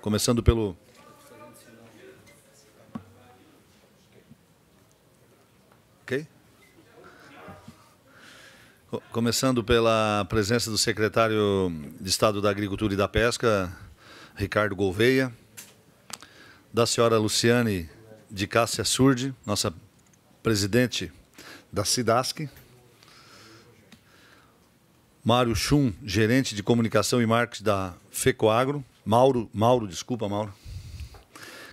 Começando pelo. Ok? Começando pela presença do secretário de Estado da Agricultura e da Pesca, Ricardo Gouveia, da senhora Luciane de Cássia Surdi, nossa presidente da SIDASC, Mário Schum, gerente de comunicação e marketing da FECOAGRO, Mauro, Mauro, desculpa, Mauro,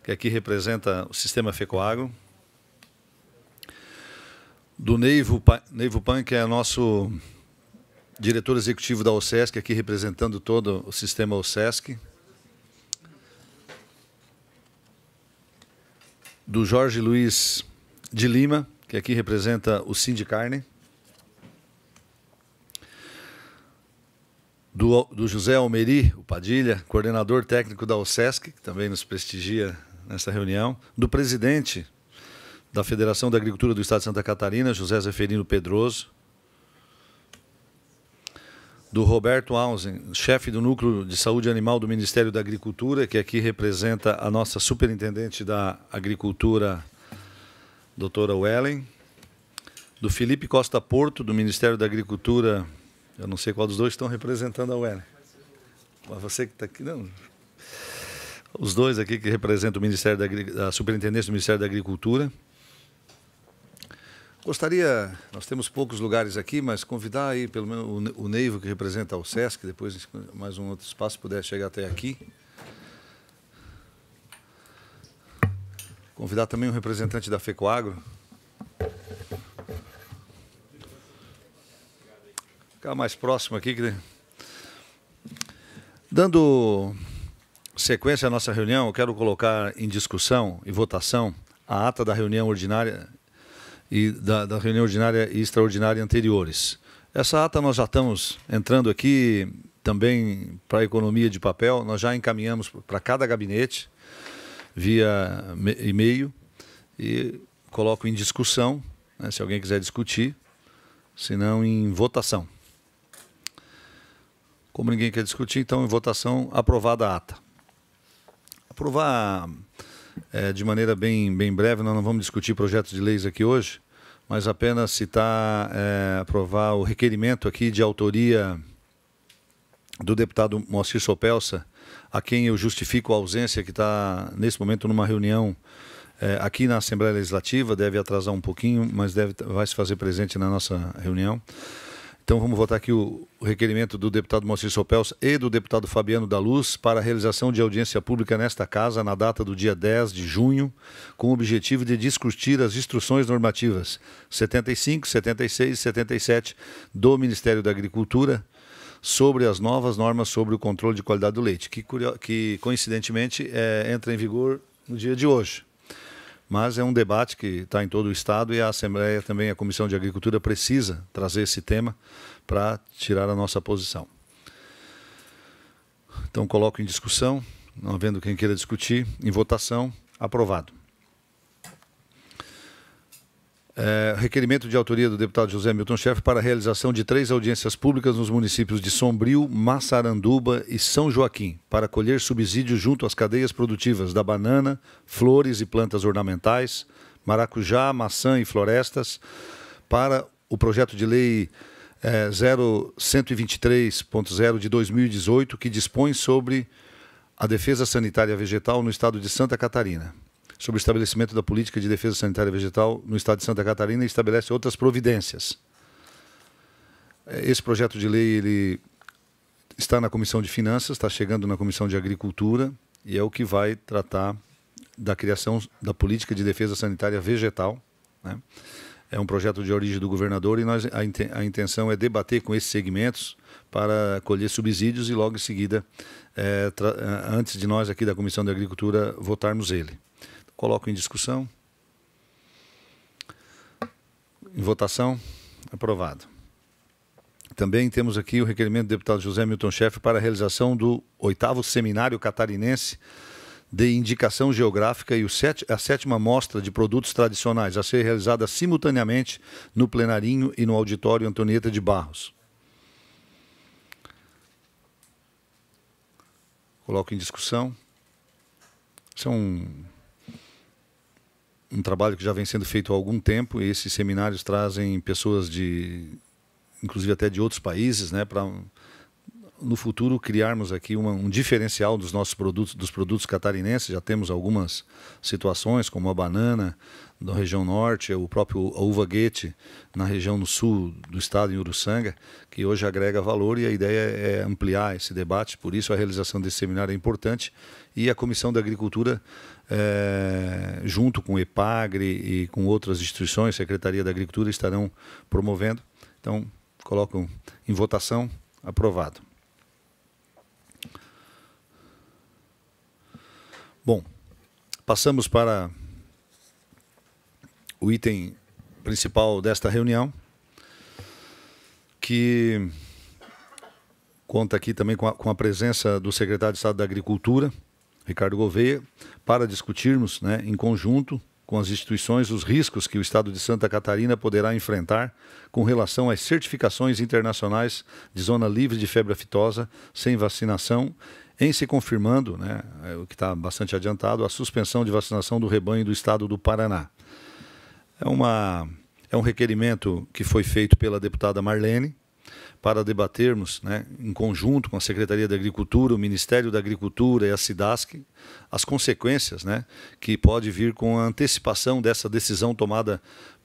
que aqui representa o sistema Fecoagro. Do Neivo, Neivo Pan, que é nosso diretor executivo da OSESC, aqui representando todo o sistema OSESC. Do Jorge Luiz de Lima, que aqui representa o Sindicarne. Carne. do, do José Almeri, o Padilha, coordenador técnico da OSESC, que também nos prestigia nessa reunião, do presidente da Federação da Agricultura do Estado de Santa Catarina, José Zeferino Pedroso, do Roberto Hausen, chefe do Núcleo de Saúde Animal do Ministério da Agricultura, que aqui representa a nossa superintendente da Agricultura, doutora Wellen, do Felipe Costa Porto, do Ministério da Agricultura eu não sei qual dos dois estão representando a UEL. Mas você que está aqui, não. Os dois aqui que representam o Ministério da, a Superintendência do Ministério da Agricultura. Gostaria, nós temos poucos lugares aqui, mas convidar aí pelo menos o Neivo, que representa o SESC, depois mais um outro espaço puder chegar até aqui. Convidar também um representante da FECOAGRO, Ficar mais próximo aqui. Que... Dando sequência à nossa reunião, eu quero colocar em discussão e votação a ata da reunião ordinária e da, da reunião ordinária e extraordinária anteriores. Essa ata nós já estamos entrando aqui também para a economia de papel, nós já encaminhamos para cada gabinete via e-mail e coloco em discussão, né, se alguém quiser discutir, se não em votação. Como ninguém quer discutir, então, em votação, aprovada a ata. Aprovar é, de maneira bem, bem breve, nós não vamos discutir projetos de leis aqui hoje, mas apenas citar, é, aprovar o requerimento aqui de autoria do deputado Moacir Sopelsa, a quem eu justifico a ausência, que está, nesse momento, numa reunião é, aqui na Assembleia Legislativa, deve atrasar um pouquinho, mas deve, vai se fazer presente na nossa reunião. Então vamos votar aqui o, requerimento do deputado Moacir Sopels e do deputado Fabiano da Luz para a realização de audiência pública nesta casa na data do dia 10 de junho, com o objetivo de discutir as instruções normativas 75, 76 e 77 do Ministério da Agricultura sobre as novas normas sobre o controle de qualidade do leite, que, que coincidentemente é, entra em vigor no dia de hoje. Mas é um debate que está em todo o Estado e a Assembleia também, a Comissão de Agricultura, precisa trazer esse tema para tirar a nossa posição. Então, coloco em discussão, não havendo quem queira discutir, em votação, aprovado. É, requerimento de autoria do deputado José Milton Chefe para a realização de três audiências públicas nos municípios de Sombrio, Massaranduba e São Joaquim, para colher subsídios junto às cadeias produtivas da banana, flores e plantas ornamentais, maracujá, maçã e florestas, para o projeto de lei é, 0123.0 de 2018, que dispõe sobre a defesa sanitária vegetal no estado de Santa Catarina sobre o estabelecimento da política de defesa sanitária vegetal no estado de Santa Catarina e estabelece outras providências. Esse projeto de lei ele está na Comissão de Finanças, está chegando na Comissão de Agricultura e é o que vai tratar da criação da política de defesa sanitária vegetal. Né? É um projeto de origem do governador e nós, a intenção é debater com esses segmentos para colher subsídios e logo em seguida, é, antes de nós aqui da Comissão de Agricultura, votarmos ele. Coloco em discussão. Em votação. Aprovado. Também temos aqui o requerimento do deputado José Milton Chefe para a realização do oitavo Seminário Catarinense de Indicação Geográfica e a sétima Mostra de Produtos Tradicionais, a ser realizada simultaneamente no Plenarinho e no Auditório Antonieta de Barros. Coloco em discussão. Isso é um um trabalho que já vem sendo feito há algum tempo. E esses seminários trazem pessoas de, inclusive até de outros países, né, para no futuro criarmos aqui uma, um diferencial dos nossos produtos, dos produtos catarinenses. Já temos algumas situações, como a banana na região norte, o próprio a uva guete na região no sul do estado, em Uruçanga, que hoje agrega valor e a ideia é ampliar esse debate. Por isso a realização desse seminário é importante e a Comissão da Agricultura é, junto com o EPAGRE e com outras instituições, Secretaria da Agricultura, estarão promovendo. Então, colocam em votação. Aprovado. Bom, passamos para o item principal desta reunião, que conta aqui também com a, com a presença do secretário de Estado da Agricultura Ricardo Gouveia, para discutirmos né, em conjunto com as instituições os riscos que o Estado de Santa Catarina poderá enfrentar com relação às certificações internacionais de zona livre de febre aftosa sem vacinação, em se confirmando, né, é, o que está bastante adiantado, a suspensão de vacinação do rebanho do Estado do Paraná. É, uma, é um requerimento que foi feito pela deputada Marlene, para debatermos, né, em conjunto com a Secretaria da Agricultura, o Ministério da Agricultura e a SIDASC, as consequências né, que pode vir com a antecipação dessa decisão tomada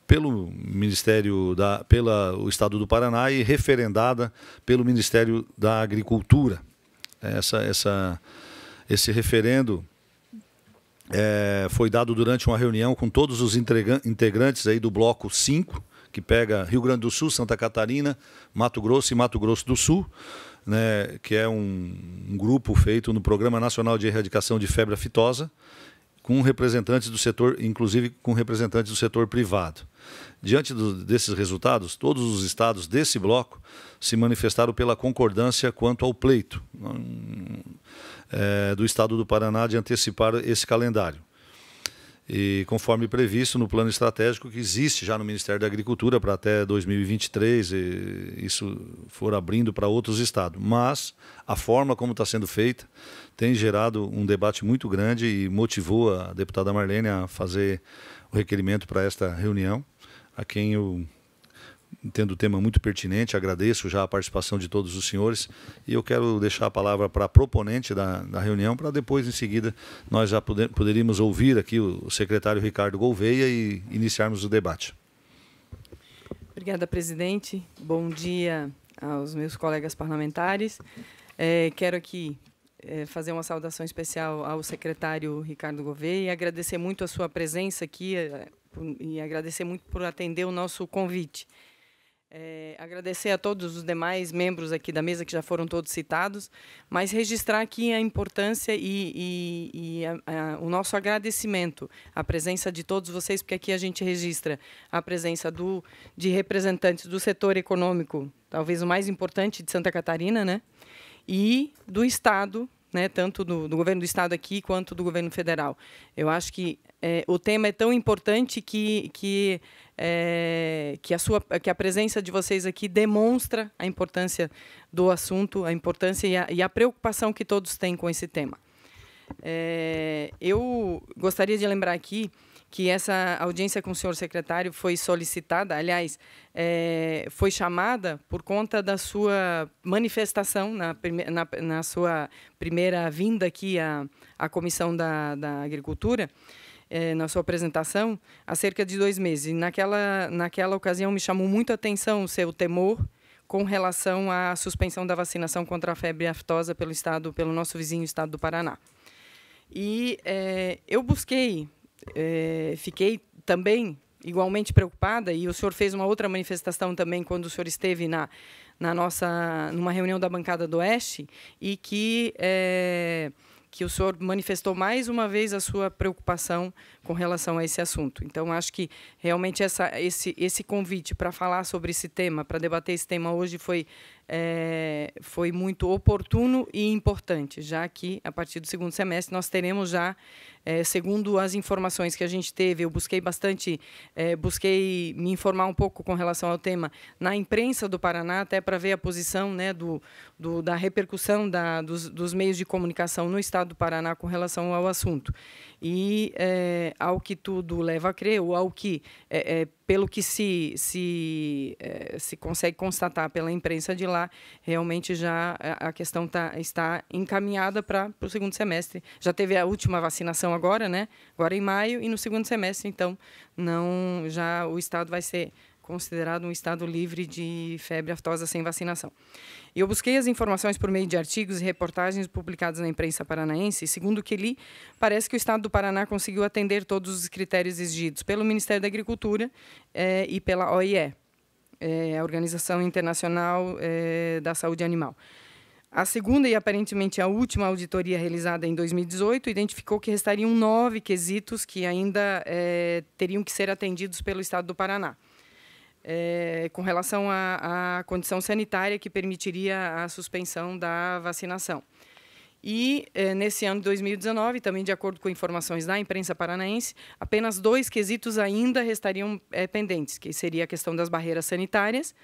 pelo Ministério da, pela o Estado do Paraná e referendada pelo Ministério da Agricultura. É, essa, essa, esse referendo é, foi dado durante uma reunião com todos os integrantes aí do Bloco 5, que pega Rio Grande do Sul, Santa Catarina, Mato Grosso e Mato Grosso do Sul, né, que é um, um grupo feito no Programa Nacional de Erradicação de Febre Aftosa, com representantes do setor, inclusive com representantes do setor privado. Diante do, desses resultados, todos os estados desse bloco se manifestaram pela concordância quanto ao pleito hum, é, do Estado do Paraná de antecipar esse calendário e conforme previsto no plano estratégico que existe já no Ministério da Agricultura para até 2023, e isso for abrindo para outros estados. Mas a forma como está sendo feita tem gerado um debate muito grande e motivou a deputada Marlene a fazer o requerimento para esta reunião, a quem eu entendo o tema muito pertinente, agradeço já a participação de todos os senhores e eu quero deixar a palavra para a proponente da, da reunião, para depois, em seguida, nós já poder, poderíamos ouvir aqui o, o secretário Ricardo Gouveia e iniciarmos o debate. Obrigada, presidente. Bom dia aos meus colegas parlamentares. É, quero aqui é, fazer uma saudação especial ao secretário Ricardo Gouveia e agradecer muito a sua presença aqui é, e agradecer muito por atender o nosso convite. É, agradecer a todos os demais membros aqui da mesa que já foram todos citados, mas registrar aqui a importância e, e, e a, a, o nosso agradecimento à presença de todos vocês, porque aqui a gente registra a presença do, de representantes do setor econômico, talvez o mais importante de Santa Catarina, né? e do Estado né, tanto do, do, governo do estado aqui quanto do governo federal. Eu acho que é, o tema é tão importante que que, é, que a sua que a presença de vocês aqui demonstra a importância do assunto, a importância e a, e a preocupação que todos têm com esse tema. É, eu gostaria de lembrar aqui que essa audiência com o senhor secretário foi solicitada, aliás, é, foi chamada por conta da sua manifestação na, na, na sua primeira vinda aqui à, à Comissão da, da Agricultura, é, na sua apresentação, há cerca de dois meses. naquela, naquela ocasião me chamou muito a atenção o seu temor com relação à suspensão da vacinação contra a febre aftosa pelo estado, pelo nosso vizinho estado do Paraná. E é, eu busquei é, fiquei também igualmente preocupada e o senhor fez uma outra manifestação também quando o senhor esteve na na nossa numa reunião da bancada do Oeste e que é, que o senhor manifestou mais uma vez a sua preocupação com relação a esse assunto. Então, acho que realmente essa, esse, esse convite para falar sobre esse tema, para debater esse tema hoje, foi é, foi muito oportuno e importante, já que a partir do segundo semestre nós teremos já, é, segundo as informações que a gente teve, eu busquei bastante, é, busquei me informar um pouco com relação ao tema na imprensa do Paraná, até para ver a posição né, do, do da repercussão da, dos, dos meios de comunicação no estado do Paraná com relação ao assunto. E é, ao que tudo leva a crer, ou ao que, é, é, pelo que se, se, é, se consegue constatar pela imprensa de lá, realmente já é, a questão tá, está encaminhada para o segundo semestre. Já teve a última vacinação agora, né? agora em maio, e no segundo semestre, então, não já o Estado vai ser considerado um estado livre de febre aftosa sem vacinação. Eu busquei as informações por meio de artigos e reportagens publicados na imprensa paranaense. E, segundo o que li, parece que o estado do Paraná conseguiu atender todos os critérios exigidos pelo Ministério da Agricultura eh, e pela OIE, eh, a Organização Internacional eh, da Saúde Animal. A segunda e aparentemente a última auditoria realizada em 2018 identificou que restariam nove quesitos que ainda teriam que ser atendidos pelo Estado do Paraná é, com relação à condição sanitária que permitiria a suspensão da vacinação. E, é, nesse ano de 2019, também de acordo com informações da imprensa paranaense, apenas dois quesitos ainda restariam é, pendentes, que seria a questão das barreiras sanitárias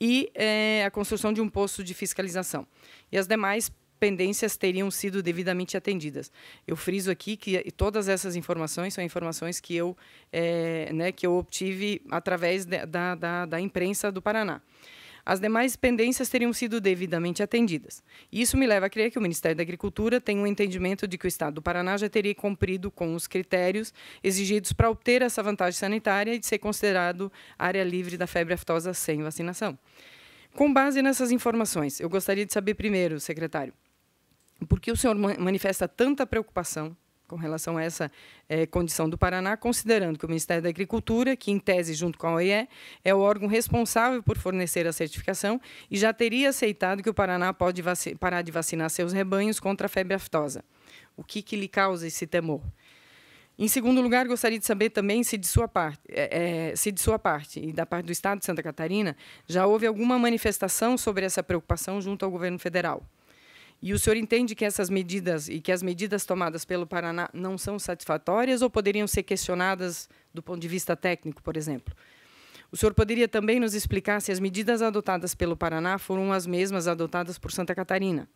e é, a construção de um posto de fiscalização. E as demais pendências teriam sido devidamente atendidas. Eu friso aqui que todas essas informações são informações que eu, é, né, que eu obtive através de, da, da, da imprensa do Paraná as demais pendências teriam sido devidamente atendidas. Isso me leva a crer que o Ministério da Agricultura tem um entendimento de que o Estado do Paraná já teria cumprido com os critérios exigidos para obter essa vantagem sanitária e de ser considerado área livre da febre aftosa sem vacinação. Com base nessas informações, eu gostaria de saber primeiro, secretário, por que o senhor manifesta tanta preocupação com relação a essa é, condição do Paraná, considerando que o Ministério da Agricultura, que em tese junto com a OIE, é o órgão responsável por fornecer a certificação e já teria aceitado que o Paraná pode parar de vacinar seus rebanhos contra a febre aftosa. O que, que lhe causa esse temor? Em segundo lugar, gostaria de saber também se de sua parte, eh, é, eh, se de sua parte e da parte do Estado de Santa Catarina já houve alguma manifestação sobre essa preocupação junto ao governo federal. E o senhor entende que essas medidas e que as medidas tomadas pelo Paraná não são satisfatórias ou poderiam ser questionadas do ponto de vista técnico, por exemplo? O senhor poderia também nos explicar se as medidas adotadas pelo Paraná foram as mesmas adotadas por Santa Catarina?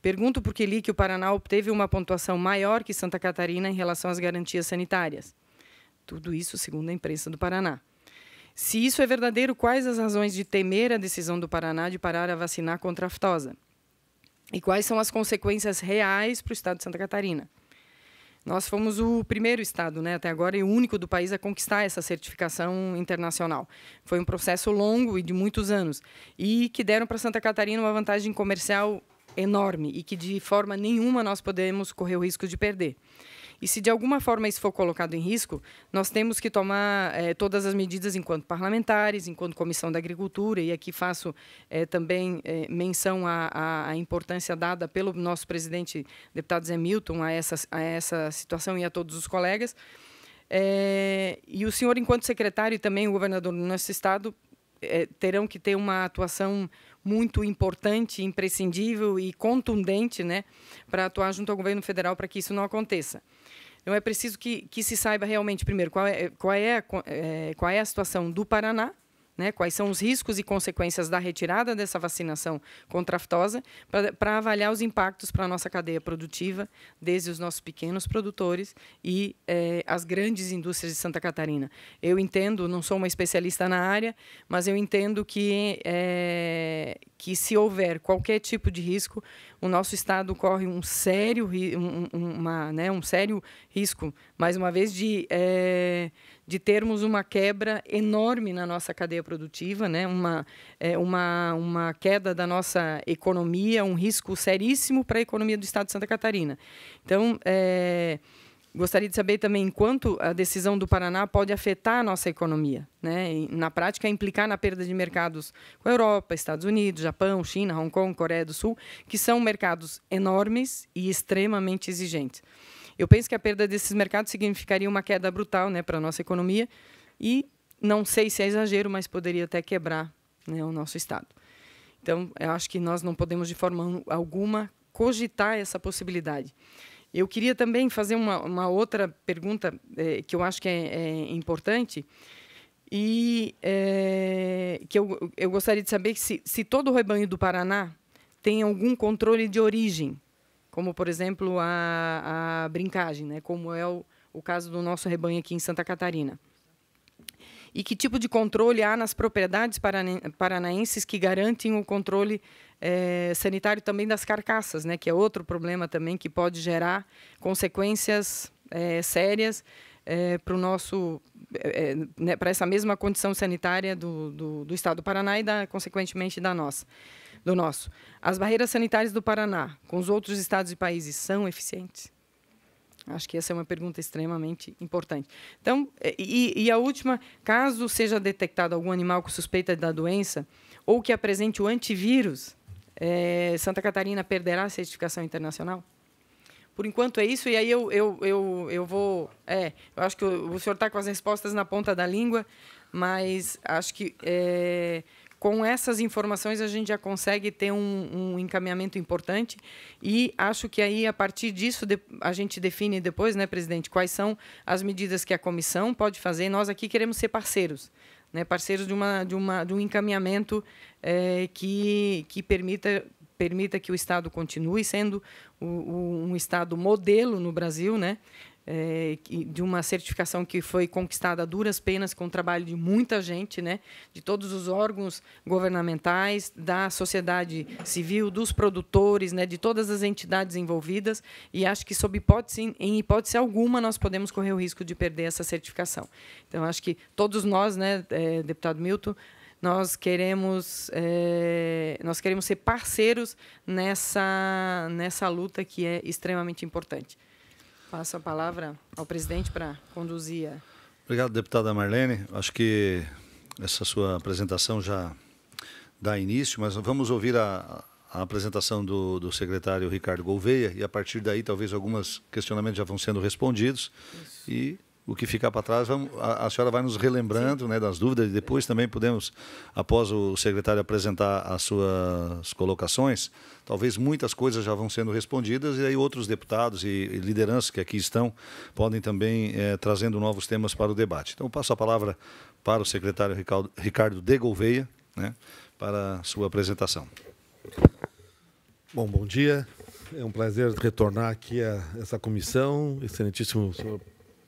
Pergunto porque li que o Paraná obteve uma pontuação maior que Santa Catarina em relação às garantias sanitárias. Tudo isso segundo a imprensa do Paraná. Se isso é verdadeiro, quais as razões de temer a decisão do Paraná de parar a vacinar contra a aftosa? E quais são as consequências reais para o Estado de Santa Catarina? Nós fomos o primeiro Estado, né, até agora, e o único do país a conquistar essa certificação internacional. Foi um processo longo e de muitos anos, e que deram para Santa Catarina uma vantagem comercial enorme e que, de forma nenhuma, nós podemos correr o risco de perder. E se de alguma forma isso for colocado em risco, nós temos que tomar eh, todas as medidas enquanto parlamentares, enquanto Comissão da Agricultura, e aqui faço eh, também eh, menção à, à, importância dada pelo nosso presidente, deputado Zé Milton, a essa, a essa situação e a todos os colegas. e o senhor, enquanto secretário, e também o governador do nosso estado, terão que ter uma atuação muito importante, imprescindível e contundente né, para atuar junto ao governo federal para que isso não aconteça. Então, é preciso que, que se saiba realmente, primeiro, qual é, qual, é, qual é a situação do Paraná, né, quais são os riscos e consequências da retirada dessa vacinação contra a aftosa, para avaliar os impactos para a nossa cadeia produtiva, desde os nossos pequenos produtores e eh, as grandes indústrias de Santa Catarina. Eu entendo, não sou uma especialista na área, mas eu entendo que, eh, que se houver qualquer tipo de risco, o nosso Estado corre um sério, um, uma, né, um sério risco, mais uma vez, de, é, de termos uma quebra enorme na nossa cadeia produtiva, né, uma, é, uma, uma queda da nossa economia, um risco seríssimo para a economia do Estado de Santa Catarina. Então, é, Gostaria de saber também quanto a decisão do Paraná pode afetar a nossa economia, né? E, na prática, implicar na perda de mercados com a Europa, Estados Unidos, Japão, China, Hong Kong, Coreia do Sul, que são mercados enormes e extremamente exigentes. Eu penso que a perda desses mercados significaria uma queda brutal né, para a nossa economia e não sei se é exagero, mas poderia até quebrar né, o nosso Estado. Então, eu acho que nós não podemos, de forma alguma, cogitar essa possibilidade. Eu queria também fazer uma, uma outra pergunta eh, que eu acho que é, é importante e eh, que eu, eu gostaria de saber se, se todo o rebanho do Paraná tem algum controle de origem, como, por exemplo, a, a brincagem, né? como é o, o caso do nosso rebanho aqui em Santa Catarina. E que tipo de controle há nas propriedades paranaenses que garantem o controle é, sanitário também das carcaças, né? que é outro problema também que pode gerar consequências é, sérias é, para o nosso é, né, para essa mesma condição sanitária do, do, do, estado do Paraná e da consequentemente da nossa do nosso as barreiras sanitárias do Paraná com os outros estados e países são eficientes Acho que essa é uma pergunta extremamente importante. Então, é, e, e, a última, caso seja detectado algum animal com suspeita da doença ou que apresente o antivírus, é, Santa Catarina perderá a certificação internacional? Por enquanto é isso, e aí eu, eu, eu, eu vou. É, eu acho que o, o senhor está com as respostas na ponta da língua, mas acho que. É, com essas informações a gente já consegue ter um, um, encaminhamento importante e acho que aí a partir disso a gente define depois, né, presidente, quais são as medidas que a comissão pode fazer. Nós aqui queremos ser parceiros, né, parceiros de uma de uma de um encaminhamento é, que que permita permita que o Estado continue sendo o, o, um Estado modelo no Brasil, né? é, de uma certificação que foi conquistada a duras penas com o trabalho de muita gente, né, de todos os órgãos governamentais, da sociedade civil, dos produtores, né, de todas as entidades envolvidas, e acho que, sob hipótese, em hipótese alguma, nós podemos correr o risco de perder essa certificação. Então, acho que todos nós, né, é, deputado Milton, nós queremos é, nós queremos ser parceiros nessa nessa luta que é extremamente importante. Passo a palavra ao presidente para conduzir. A... Obrigado, deputada Marlene. Acho que essa sua apresentação já dá início, mas vamos ouvir a, a apresentação do, do, secretário Ricardo Gouveia e, a partir daí, talvez alguns questionamentos já vão sendo respondidos Isso. e o que ficar para trás, a, senhora vai nos relembrando né, das dúvidas e depois também podemos, após o secretário apresentar as suas colocações, talvez muitas coisas já vão sendo respondidas e aí outros deputados e lideranças que aqui estão podem também é, trazendo novos temas para o debate. Então, passo a palavra para o secretário Ricardo, Ricardo de Gouveia, né, para a sua apresentação. Bom, bom dia. É um prazer retornar aqui a essa comissão, excelentíssimo senhor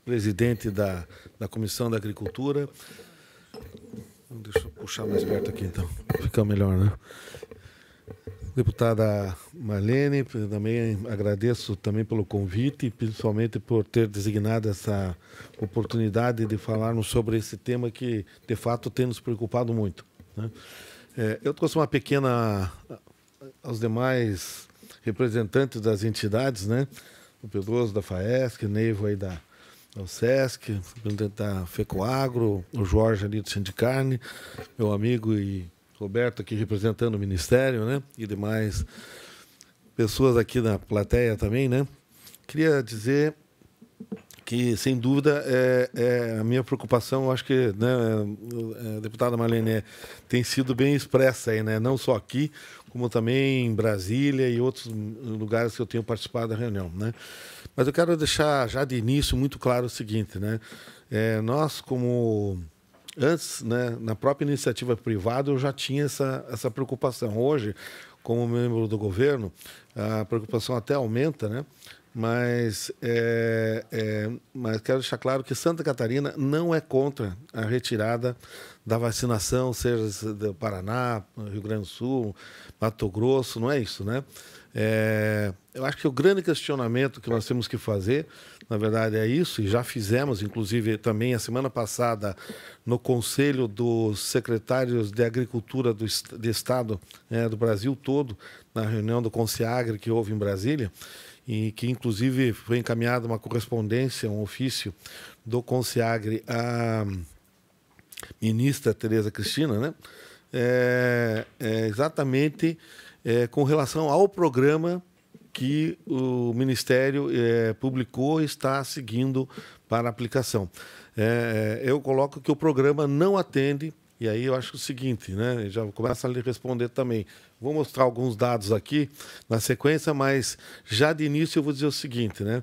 presidente da, da Comissão da Agricultura. Então, deixa eu puxar mais perto aqui, então. Fica melhor, né? Deputada Marlene, também agradeço também pelo convite, principalmente por ter designado essa oportunidade de falarmos sobre esse tema que, de fato, tem nos preocupado muito. Né? É, eu trouxe uma pequena aos demais representantes das entidades, né? O Pedroso da FAESC, Neivo aí da, é o SESC, presidente da FECOAGRO, o Jorge ali do Sindicarne, meu amigo e Roberto aqui representando o Ministério, né? E demais pessoas aqui na plateia também, né? Queria dizer que, sem dúvida, é, é a minha preocupação, acho que, né, é, é, deputada Marlene, tem sido bem expressa aí, né? Não só aqui, como também em Brasília e outros lugares que eu tenho participado da reunião, né? Mas eu quero deixar já de início muito claro o seguinte, né? É, nós como antes, né, na própria iniciativa privada eu já tinha essa essa preocupação. Hoje, como membro do governo, a preocupação até aumenta, né? Mas, é, é, mas quero deixar claro que Santa Catarina não é contra a retirada da vacinação, seja do Paraná, Rio Grande do Sul, Mato Grosso, não é isso, né? É, eu acho que o grande questionamento que nós temos que fazer, na verdade, é isso, e já fizemos, inclusive, também a semana passada, no Conselho dos Secretários de Agricultura do, de Estado é, do Brasil todo, na reunião do Consiagre que houve em Brasília, e que, inclusive, foi encaminhada uma correspondência, um ofício do Consiagre à ministra Tereza Cristina, né? É, é exatamente é, com relação ao programa que o Ministério é, publicou e está seguindo para aplicação. É, é, eu coloco que o programa não atende, e aí eu acho o seguinte, né? já começa a lhe responder também. Vou mostrar alguns dados aqui na sequência, mas já de início eu vou dizer o seguinte, né?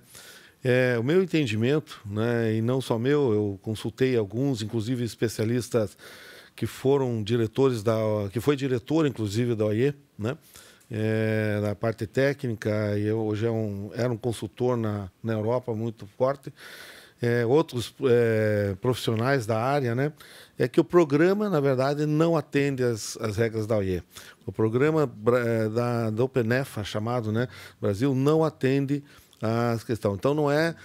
É, o meu entendimento, né, e não só meu, eu consultei alguns, inclusive especialistas que foram diretores da que foi diretor inclusive da OIE, né? É, na parte técnica e hoje é um, era um consultor na, na Europa muito forte. É, outros é, profissionais da área, né? É que o programa, na verdade, não atende às, as regras da OIE. O programa é, da, do OpenEFA, chamado, né? Brasil, não atende às questões. Então, não é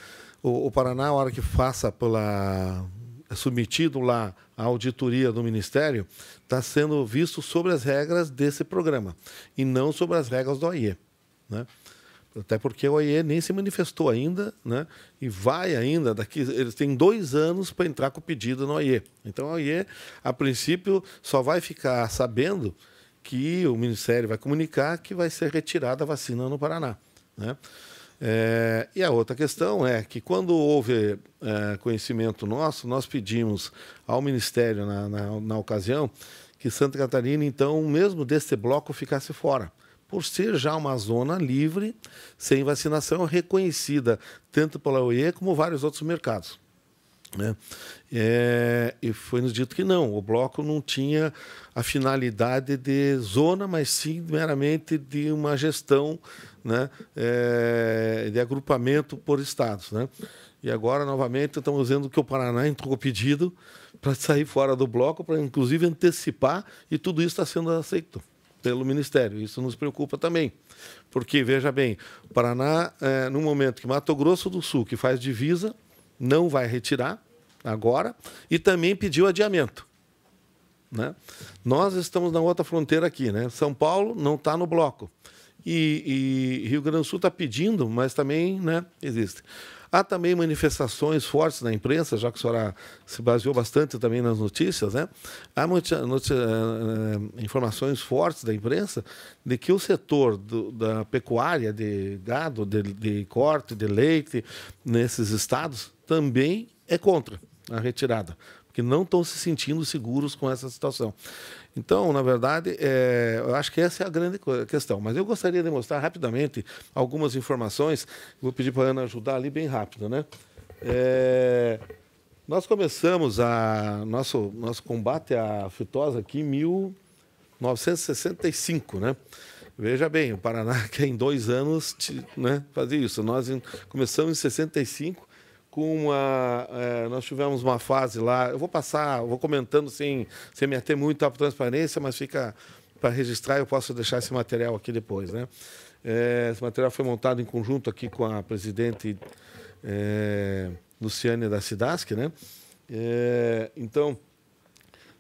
o, o Paraná, a hora que faça pela é submetido lá a auditoria do Ministério está sendo visto sobre as regras desse programa e não sobre as regras do OIE. Né? Até porque o OIE nem se manifestou ainda né? e vai ainda, daqui eles têm dois anos para entrar com o pedido no OIE. Então, o OIE, a princípio, só vai ficar sabendo que o Ministério vai comunicar que vai ser retirada a vacina no Paraná. Né? É, e a outra questão é que, quando houve é, conhecimento nosso, nós pedimos ao Ministério, na, na, na, ocasião, que Santa Catarina, então, mesmo desse bloco, ficasse fora. Por ser já uma zona livre, sem vacinação, reconhecida tanto pela OIE como vários outros mercados. Né? É, e foi nos dito que não, o bloco não tinha a finalidade de zona, mas sim meramente de uma gestão né, é, de agrupamento por estados. Né? E agora, novamente, estamos vendo que o Paraná entrou pedido para sair fora do bloco, para inclusive antecipar, e tudo isso está sendo aceito pelo Ministério. Isso nos preocupa também. Porque, veja bem, o Paraná, é, no momento que Mato Grosso do Sul, que faz divisa, não vai retirar agora, e também pediu adiamento. Né? Nós estamos na outra fronteira aqui, né? São Paulo não está no bloco e, e Rio Grande do Sul está pedindo, mas também né, existe. Há também manifestações fortes na imprensa, já que a senhora se baseou bastante também nas notícias, né? Há notícia, notícia, eh, informações fortes da imprensa de que o setor do, da pecuária de gado, de, de corte, de leite, nesses estados, também é contra a retirada, porque não estão se sentindo seguros com essa situação. Então, na verdade, é, eu acho que essa é a grande questão. Mas eu gostaria de mostrar rapidamente algumas informações. Vou pedir para a Ana ajudar ali bem rápido, né? É, nós começamos a nosso nosso combate à fitose aqui em 1965, né? Veja bem, o Paraná que em dois anos né, fazia isso. Nós começamos em 65 com uma. É, nós tivemos uma fase lá. Eu vou passar, eu vou comentando sem, sem me ater muito à transparência, mas fica para registrar, eu posso deixar esse material aqui depois. Né? É, esse material foi montado em conjunto aqui com a presidente é, Luciane da Sidask. Né? É, então,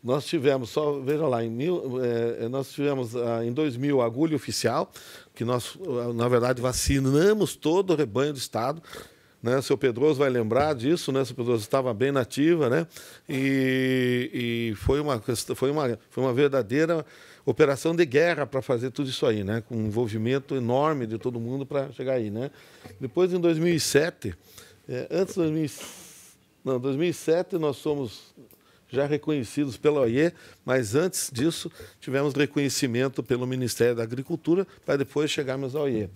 nós tivemos, só veja lá, em mil, é, é, nós tivemos ah, em 2000 a agulha oficial, que nós, ah, na verdade, vacinamos todo o rebanho do Estado, né? Seu Pedroso vai lembrar disso, né? Seu Pedroso estava bem nativa, né? E, e foi, uma, foi, uma, foi uma verdadeira operação de guerra para fazer tudo isso aí, né? Com um envolvimento enorme de todo mundo para chegar aí, né? Depois, em 2007, é, antes de 2007 nós somos já reconhecidos pela OIE, mas antes disso tivemos reconhecimento pelo Ministério da Agricultura para depois chegarmos à OIE.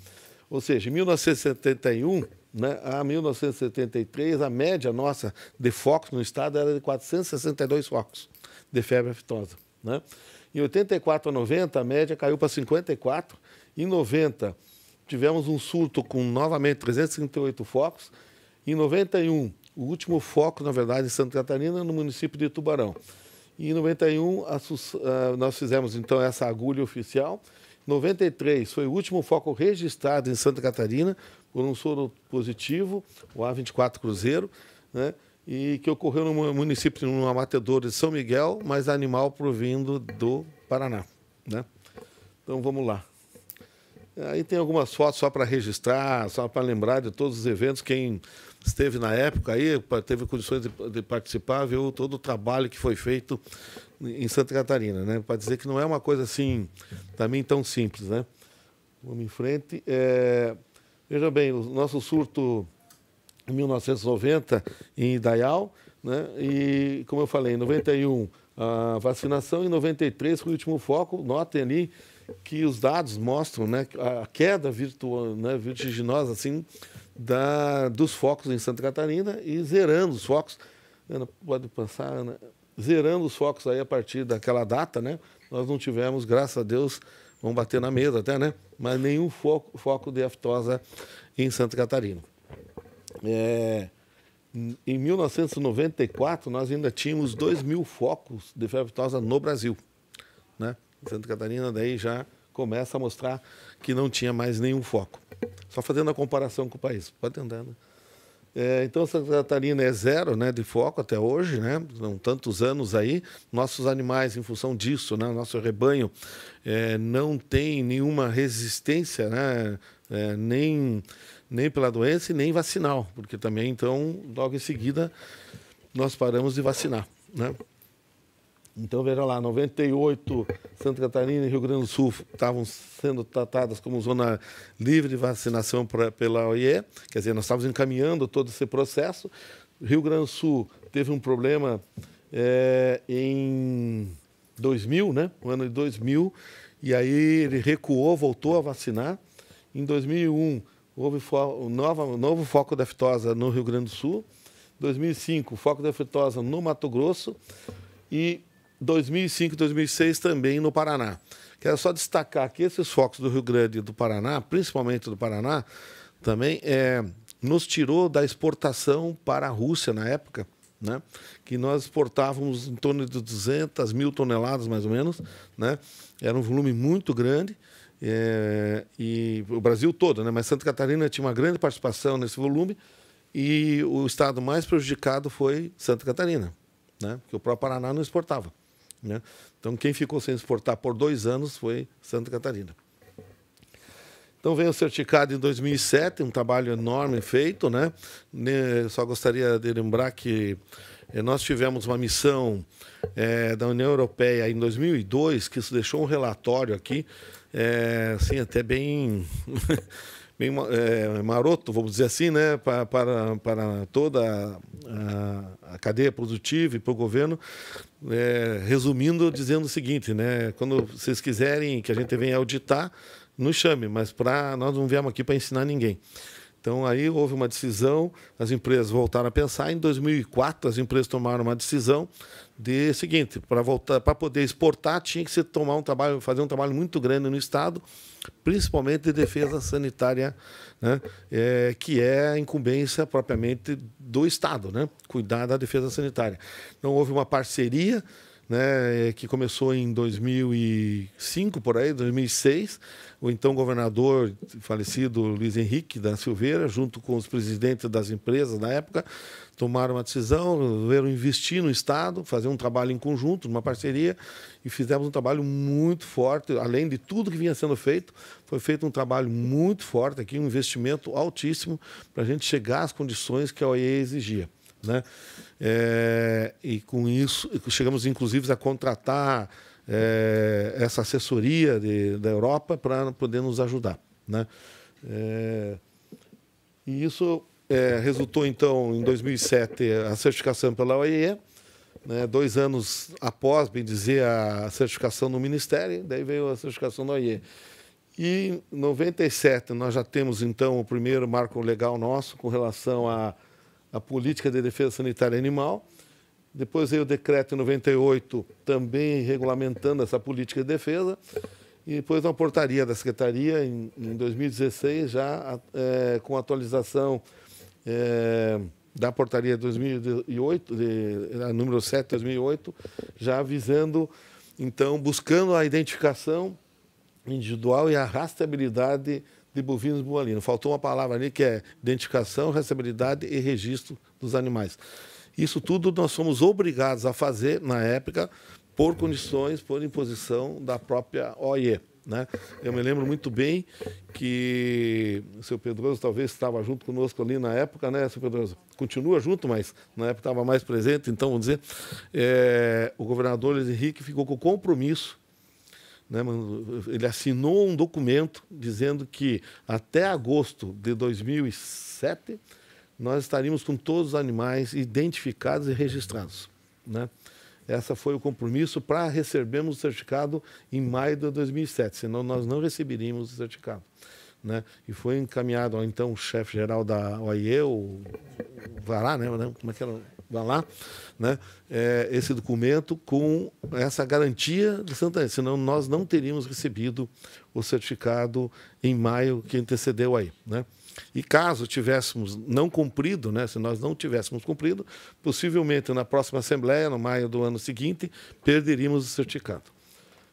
Ou seja, em 1971 né, a 1973, a média nossa de focos no estado era de 462 focos de febre aftosa. Né? Em 84 a 90, a média caiu para 54. Em 90, tivemos um surto com novamente 358 focos. Em 91, o último foco, na verdade, em Santa Catarina, no município de Tubarão. E em 91, a, a, nós fizemos então essa agulha oficial. 93 foi o último foco registrado em Santa Catarina, por um soro positivo, o A24 Cruzeiro, né? e que ocorreu no município, no abatedouro de São Miguel, mas animal provindo do Paraná. Né? Então vamos lá. Aí tem algumas fotos só para registrar, só para lembrar de todos os eventos. Quem esteve na época aí, teve condições de, de participar, viu todo o trabalho que foi feito em Santa Catarina, né? Para dizer que não é uma coisa assim também tão simples, né? Vamos em frente. É... Veja bem, o nosso surto em 1990 em Idaial, né? E como eu falei, em 91 a vacinação, em 93 foi o último foco. Notem ali que os dados mostram, né, a queda virtual, né, vertiginosa assim da dos focos em Santa Catarina e zerando os focos. Ana, né, pode passar, Ana. Né, zerando os focos aí a partir daquela data, né? Nós não tivemos, graças a Deus, vão bater na mesa até, né? Mas nenhum foco, foco de aftosa em Santa Catarina. É, em 1994, nós ainda tínhamos 2 mil focos de febre aftosa no Brasil. Né? Santa Catarina daí já começa a mostrar que não tinha mais nenhum foco. Só fazendo a comparação com o país. Pode tentar, né? É, então, Santa Catarina é zero né, de foco até hoje, né? São tantos anos aí. Nossos animais, em função disso, né, nosso rebanho é, não tem nenhuma resistência, né? É, nem, nem pela doença e nem vacinal, porque também, então, logo em seguida, nós paramos de vacinar, né? Então, veja lá, 98, Santa Catarina e Rio Grande do Sul estavam sendo tratadas como zona livre de vacinação pela OIE, quer dizer, nós estávamos encaminhando todo esse processo. Rio Grande do Sul teve um problema é, em 2000, né? O ano de 2000, e aí ele recuou, voltou a vacinar. Em 2001, houve fo nova, novo foco da aftosa no Rio Grande do Sul. 2005, foco da aftosa no Mato Grosso. E 2005 2006 também no Paraná. Quero só destacar que esses focos do Rio Grande e do Paraná, principalmente do Paraná, também é, nos tirou da exportação para a Rússia na época, né? que nós exportávamos em torno de 200 mil toneladas, mais ou menos. Né? Era um volume muito grande. É, e o Brasil todo, né? mas Santa Catarina tinha uma grande participação nesse volume e o estado mais prejudicado foi Santa Catarina, né? porque o próprio Paraná não exportava. Né? Então, quem ficou sem exportar por dois anos foi Santa Catarina. Então veio o certificado em 2007, um trabalho enorme feito, né? Só gostaria de lembrar que eh, nós tivemos uma missão é, da União Europeia em 2002, que isso deixou um relatório aqui, é, assim, até bem, bem é, maroto, vamos dizer assim, né? Para, para, para toda a, a cadeia produtiva e para o governo, é, resumindo, dizendo o seguinte, né? Quando vocês quiserem que a gente venha auditar, nos chame, mas para nós não viemos aqui para ensinar ninguém. Então aí houve uma decisão, as empresas voltaram a pensar. Em 2004 as empresas tomaram uma decisão de seguinte, para voltar, para poder exportar, tinha que se tomar um trabalho, fazer um trabalho muito grande no estado, principalmente de defesa sanitária, né? é, que é a incumbência propriamente do estado, né? Cuidar da defesa sanitária. Então houve uma parceria né, é, que começou em 2005 por aí, 2006, o então governador falecido Luiz Henrique da Silveira, junto com os presidentes das empresas na época, tomaram uma decisão, resolveram investir no Estado, fazer um trabalho em conjunto, uma parceria, e fizemos um trabalho muito forte, além de tudo que vinha sendo feito, foi feito um trabalho muito forte aqui, um investimento altíssimo para a gente chegar às condições que a OEA exigia. Né? É, e com isso, chegamos inclusive a contratar é, essa assessoria de, da Europa para poder nos ajudar. Né? É, e isso é, resultou, então, em 2007, a certificação pela OIE, né? dois anos após, bem dizer, a certificação no Ministério, daí veio a certificação da OIE. E em 97 nós já temos, então, o primeiro marco legal nosso com relação à, à política de defesa sanitária animal, depois veio o decreto 98, também regulamentando essa política de defesa. E depois uma portaria da Secretaria, em, em 2016, já é, com atualização é, da portaria 2008, de, a número 7 de 2008, já visando, então, buscando a identificação individual e a rastreabilidade de bovinos bovalinos. Faltou uma palavra ali que é identificação, rastreabilidade e registro dos animais. Isso tudo nós fomos obrigados a fazer na época por condições, por imposição da própria OIE. Né? Eu me lembro muito bem que o seu Pedroso talvez estava junto conosco ali na época, né, seu Pedroso? Continua junto, mas na época estava mais presente, então vamos dizer, é, o governador Luiz Henrique ficou com o compromisso, né, ele assinou um documento dizendo que até agosto de 2007 nós estaríamos com todos os animais identificados e registrados. Né? Essa foi o compromisso para recebermos o certificado em maio de 2007, senão nós não receberíamos o certificado. Né? E foi encaminhado ao então chefe-geral da OIE, o Vará, né? como é que era? É Vará, né? É, esse documento com essa garantia de Ana, senão nós não teríamos recebido o certificado em maio que antecedeu aí. Né? E caso tivéssemos não cumprido, né, se nós não tivéssemos cumprido, possivelmente na próxima Assembleia, no maio do ano seguinte, perderíamos o certificado.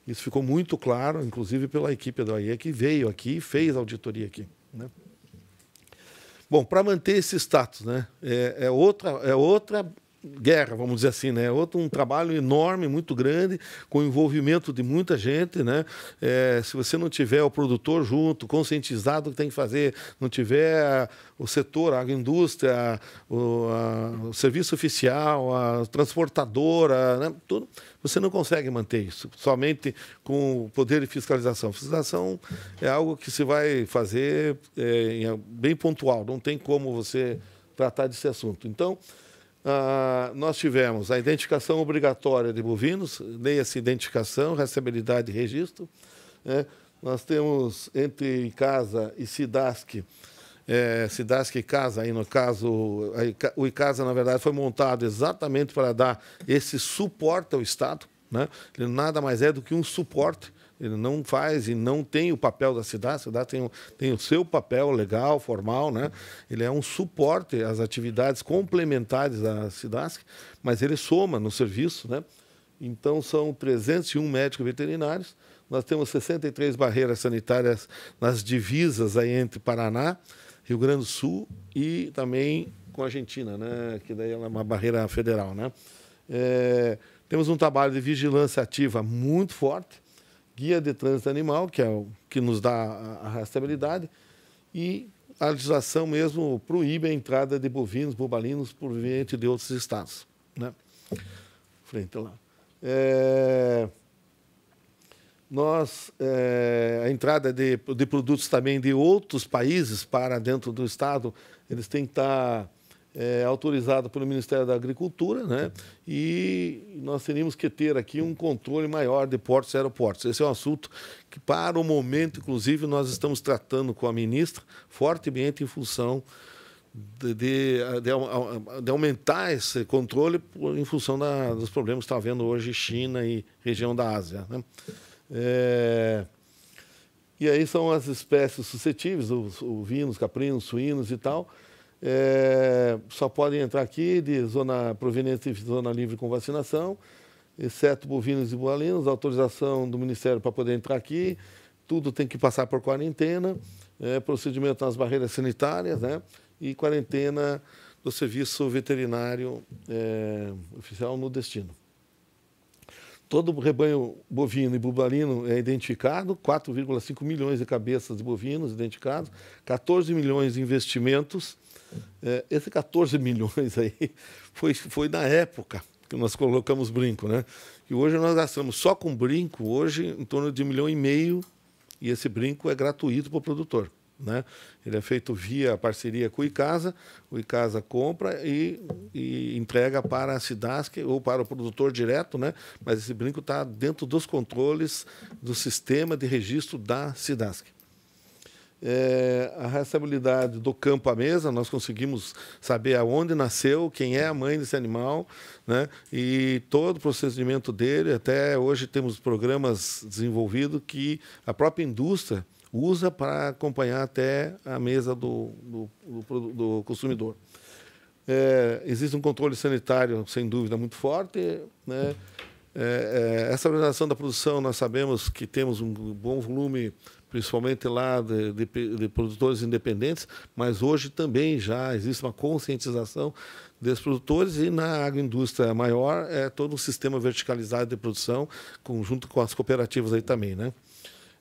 Isso ficou muito claro, inclusive pela equipe da OIE que veio aqui e fez auditoria aqui. Né? Bom, para manter esse status, né, é, é, outra, é outra guerra, vamos dizer assim, né? Outro um trabalho enorme, muito grande, com envolvimento de muita gente, né? É, se você não tiver o produtor junto, conscientizado o que tem que fazer, não tiver o setor, a agroindústria, o, a, o serviço oficial, a transportadora, né? tudo, você não consegue manter isso somente com o poder de fiscalização. Fiscalização é algo que se vai fazer é, bem pontual, não tem como você tratar desse assunto. Então, ah, nós tivemos a identificação obrigatória de bovinos, leia-se identificação, recebibilidade, e registro. Né? Nós temos entre Casa e sidask, é, e Casa, aí no caso, o Icasa, na verdade, foi montado exatamente para dar esse suporte ao Estado. Né? Ele nada mais é do que um suporte ele não faz e não tem o papel da cidade. A cidade tem o, tem o seu papel legal, formal, né? Ele é um suporte às atividades complementares da cidade, mas ele soma no serviço, né? Então, são 301 médicos veterinários. Nós temos 63 barreiras sanitárias nas divisas aí entre Paraná, Rio Grande do Sul e também com a Argentina, né? que daí é uma barreira federal. Né? É, temos um trabalho de vigilância ativa muito forte guia de trânsito animal, que é o que nos dá a, rastreabilidade, e a legislação mesmo proíbe a entrada de bovinos, bobalinos provenientes de outros estados. Né? Frente lá. É, nós, é, a entrada de, de produtos também de outros países para dentro do estado, eles têm que estar tá é, autorizada pelo Ministério da Agricultura, né? E nós teríamos que ter aqui um controle maior de portos e aeroportos. Esse é um assunto que, para o momento, inclusive, nós estamos tratando com a ministra fortemente em função de, de, de, de aumentar esse controle em função da, dos problemas que está havendo hoje China e região da Ásia, né? É... E aí são as espécies suscetíveis, os ovinos, caprinos, suínos e tal, é, só podem entrar aqui de zona proveniente de zona livre com vacinação, exceto bovinos e boalinos, autorização do Ministério para poder entrar aqui, tudo tem que passar por quarentena, é, procedimento nas barreiras sanitárias, né? E quarentena do serviço veterinário é, oficial no destino. Todo rebanho bovino e bubalino é identificado, 4,5 milhões de cabeças de bovinos identificados, 14 milhões de investimentos é, esse 14 milhões aí foi, foi na época que nós colocamos brinco, né? E hoje nós gastamos só com brinco, hoje em torno de um milhão e meio, e esse brinco é gratuito para o produtor. Né? Ele é feito via parceria com o Icasa, o Icasa compra e, e entrega para a Cidasc ou para o produtor direto, né? mas esse brinco está dentro dos controles do sistema de registro da Cidasc é, a rastreabilidade do campo à mesa, nós conseguimos saber aonde nasceu, quem é a mãe desse animal, né? e todo o procedimento dele. Até hoje temos programas desenvolvidos que a própria indústria usa para acompanhar até a mesa do, do, do, do consumidor. É, existe um controle sanitário, sem dúvida, muito forte. Né? É, é, essa organização da produção, nós sabemos que temos um bom volume principalmente lá de, de, de, produtores independentes, mas hoje também já existe uma conscientização desses produtores e na agroindústria maior é todo um sistema verticalizado de produção, conjunto com as cooperativas aí também, né?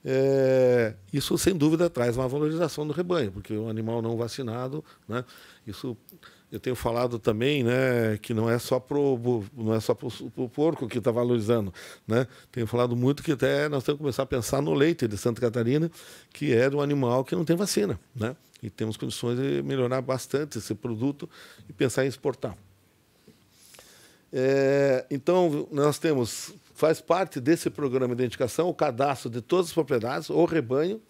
É, isso sem dúvida traz uma valorização do rebanho, porque o animal não vacinado, né, isso eu tenho falado também né, que não é só para não é só pro, pro porco que está valorizando. Né? Tenho falado muito que até nós temos que começar a pensar no leite de Santa Catarina, que é do animal que não tem vacina. Né? E temos condições de melhorar bastante esse produto e pensar em exportar. É, então, nós temos, faz parte desse programa de identificação o cadastro de todas as propriedades, o rebanho.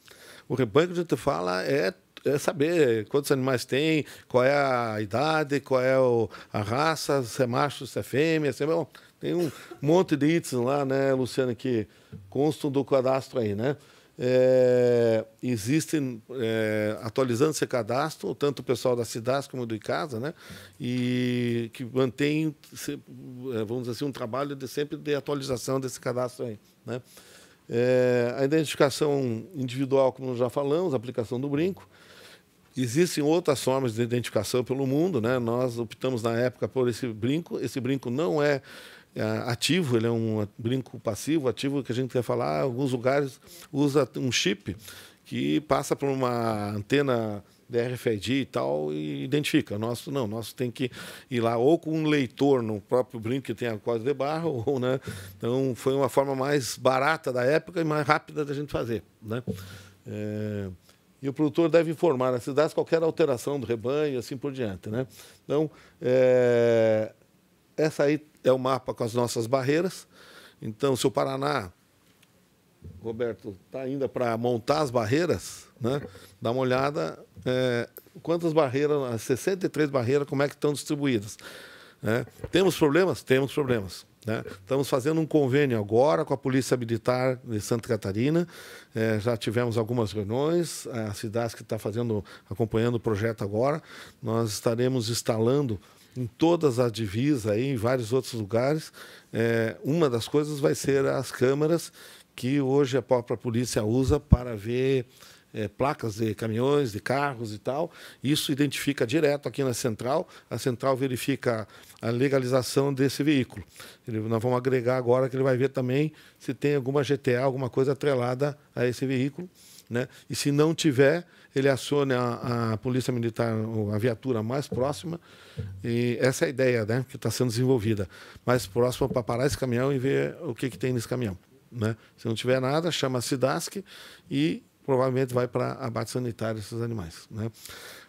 O rebanho que a gente fala é é saber quantos animais tem, qual é a idade, qual é a raça, se é macho, se é fêmea, se é... Bom, tem um monte de itens lá, né, Luciana que constam do cadastro aí, né? É, existem, é, atualizando esse cadastro, tanto o pessoal da cidade como do ICASA, né? E que mantém, é, vamos dizer assim, um trabalho de sempre de atualização desse cadastro aí, né? É, a identificação individual, como já falamos, a aplicação do brinco, Existem outras formas de identificação pelo mundo, né? Nós optamos na época por esse brinco. Esse brinco não é, é ativo, ele é um brinco passivo, ativo que a gente quer falar, alguns lugares usa um chip que passa por uma antena DRFID e tal e identifica. Nosso não, nosso tem que ir lá ou com um leitor no próprio brinco que tem a quadra de barro, ou, né? Então foi uma forma mais barata da época e mais rápida da gente fazer, né? É e o produtor deve informar as né? cidades qualquer alteração do rebanho e assim por diante. Né? Então, é... essa aí é o mapa com as nossas barreiras. Então, se o Paraná, Roberto, está ainda para montar as barreiras, né? dá uma olhada é... quantas barreiras, 63 barreiras, como é que estão distribuídas. Né? Temos problemas? Temos problemas. Né? Estamos fazendo um convênio agora com a Polícia Militar de Santa Catarina. É, já tivemos algumas reuniões. A cidade que está fazendo, acompanhando o projeto agora, nós estaremos instalando em todas as divisas aí, em vários outros lugares. É, uma das coisas vai ser as câmeras que hoje a própria polícia usa para ver é, placas de caminhões, de carros e tal. Isso identifica direto aqui na central. A central verifica a legalização desse veículo. Ele, nós vamos agregar agora que ele vai ver também se tem alguma GTA, alguma coisa atrelada a esse veículo. Né? E se não tiver, ele acione a, a polícia militar, a viatura mais próxima. E essa é a ideia, né? Que está sendo desenvolvida, mais próxima para parar esse caminhão e ver o que, que tem nesse caminhão, né? Se não tiver nada, chama a Sidask e provavelmente vai para abate sanitário esses animais. Né?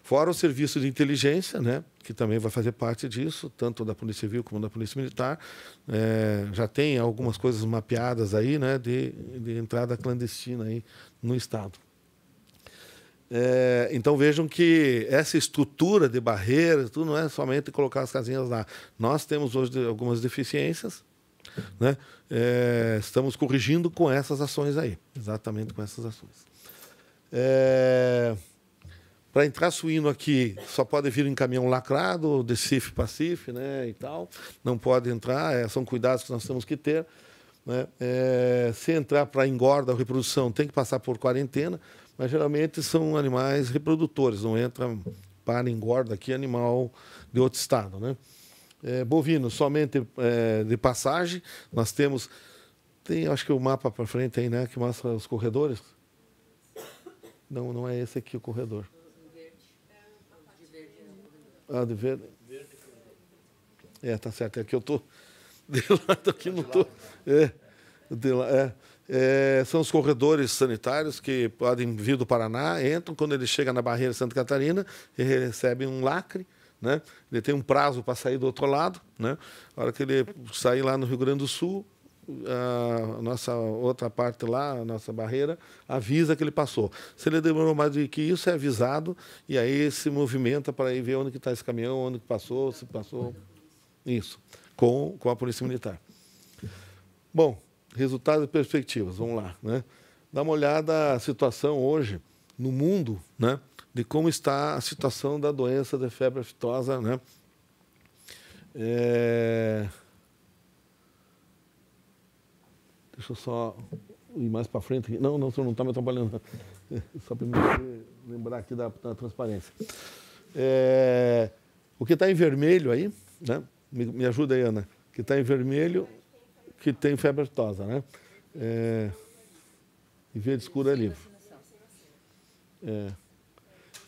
Fora o serviço de inteligência, né, que também vai fazer parte disso, tanto da Polícia Civil como da Polícia Militar. É, já tem algumas coisas mapeadas aí né, de, de entrada clandestina aí no Estado. É, então vejam que essa estrutura de barreiras, tudo não é somente colocar as casinhas lá. Nós temos hoje algumas deficiências, né? É, estamos corrigindo com essas ações aí, exatamente com essas ações. É... Para entrar suíno aqui, só pode vir em caminhão lacrado, de CIF para né, e tal. Não pode entrar, é, são cuidados que nós temos que ter. Né? É, se entrar para engorda ou reprodução, tem que passar por quarentena, mas geralmente são animais reprodutores, não entra para engorda aqui animal de outro estado. Né? É, bovino, somente é, de passagem, nós temos, tem acho que o mapa para frente aí, né, que mostra os corredores, não, não é esse aqui o corredor. Ah, de verde. É, tá certo. É que eu tô de lado aqui, não tô. É, de lá, é. É, são os corredores sanitários que podem vir do Paraná, entram quando ele chega na barreira de Santa Catarina e recebe um lacre. Né? Ele tem um prazo para sair do outro lado. Né? A hora que ele sair lá no Rio Grande do Sul, a nossa outra parte lá, a nossa barreira, avisa que ele passou. Se ele demorou mais do que isso, é avisado e aí se movimenta para ir ver onde está esse caminhão, onde que passou, se passou. Isso, com, com a Polícia Militar. Bom, resultados e perspectivas, vamos lá. Né? Dá uma olhada à situação hoje no mundo, né? de como está a situação da doença da febre aftosa. Né? É Deixa eu só ir mais para frente. Não, não, o senhor não está me atrapalhando. Só para me lembrar aqui da, da transparência. É, o que está em vermelho aí, né? Me, me ajuda aí, Ana. O que está em vermelho, que tem febre aftosa, né? É, e verde escuro ali. É.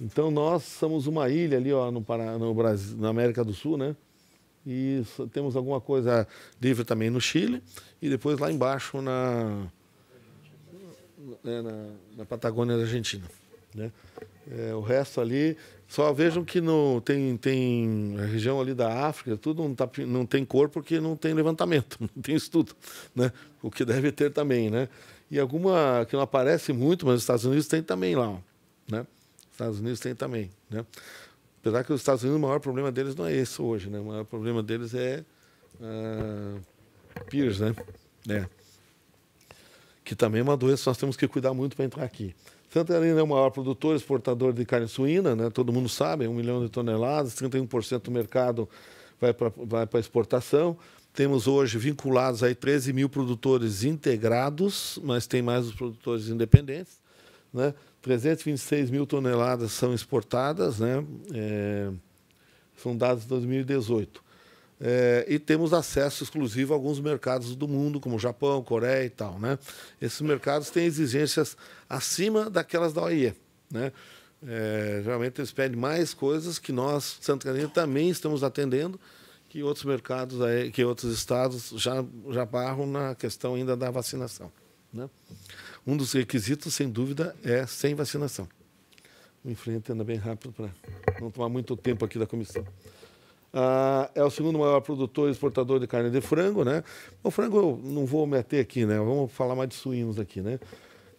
Então nós somos uma ilha ali, ó, no, Pará, no Brasil, na América do Sul, né? E temos alguma coisa livre também no Chile e depois lá embaixo na, né, na, na Patagônia da Argentina. Né? É, o resto ali, só vejam que no, tem, tem a região ali da África, tudo não, tá, não tem cor porque não tem levantamento, não tem estudo, né? o que deve ter também. Né? E alguma que não aparece muito, mas os Estados Unidos tem também lá. Né? Estados Unidos tem também. Né? Apesar que os Estados Unidos, o maior problema deles não é esse hoje, né? O maior problema deles é uh, ah, PIRS, né? É. Que também é uma doença que nós temos que cuidar muito para entrar aqui. Santa Helena é o maior produtor exportador de carne suína, né? todo mundo sabe, 1 milhão de toneladas, 31% do mercado vai para vai exportação. Temos hoje vinculados aí 13 mil produtores integrados, mas tem mais os produtores independentes. Né? 326 mil toneladas são exportadas, né? É, são dados de 2018. É, e temos acesso exclusivo a alguns mercados do mundo, como Japão, Coreia e tal. Né? Esses mercados têm exigências acima daquelas da OIE. Né? É, geralmente eles pedem mais coisas que nós, Santa Catarina, também estamos atendendo, que outros mercados, aí, que outros estados já, já barram na questão ainda da vacinação. Né? Um dos requisitos, sem dúvida, é sem vacinação. O enfrente bem rápido para não tomar muito tempo aqui da comissão. Ah, é o segundo maior produtor e exportador de carne de frango, né? O frango eu não vou meter aqui, né? Vamos falar mais de suínos aqui, né?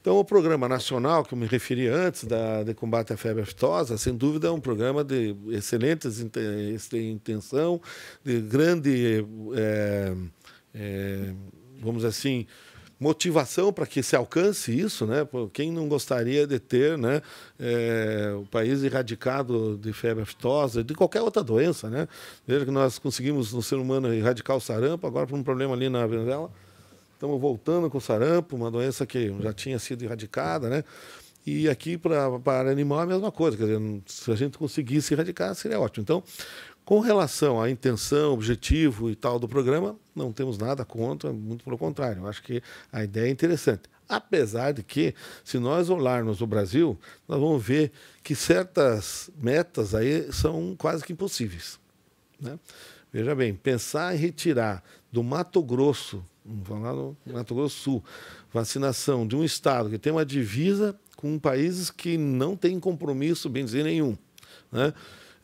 Então, o programa nacional, que eu me referi antes, da, de combate à febre aftosa, sem dúvida é um programa de excelente intenção, de grande, é, é, vamos assim, motivação para que se alcance isso, né? Quem não gostaria de ter, né, é, o país erradicado de febre aftosa, de qualquer outra doença, né? Veja que nós conseguimos no ser humano erradicar o sarampo, agora por um problema ali na Venezuela, estamos voltando com o sarampo, uma doença que já tinha sido erradicada, né? E aqui para animal é a mesma coisa, quer dizer, se a gente conseguisse erradicar seria ótimo. Então, com relação à intenção, objetivo e tal do programa, não temos nada contra, muito pelo contrário. acho que a ideia é interessante. Apesar de que, se nós olharmos o Brasil, nós vamos ver que certas metas aí são quase que impossíveis. Né? Veja bem, pensar em retirar do Mato Grosso, vamos falar do Mato Grosso Sul, vacinação de um estado que tem uma divisa com países que não têm compromisso, bem dizer, nenhum. Né?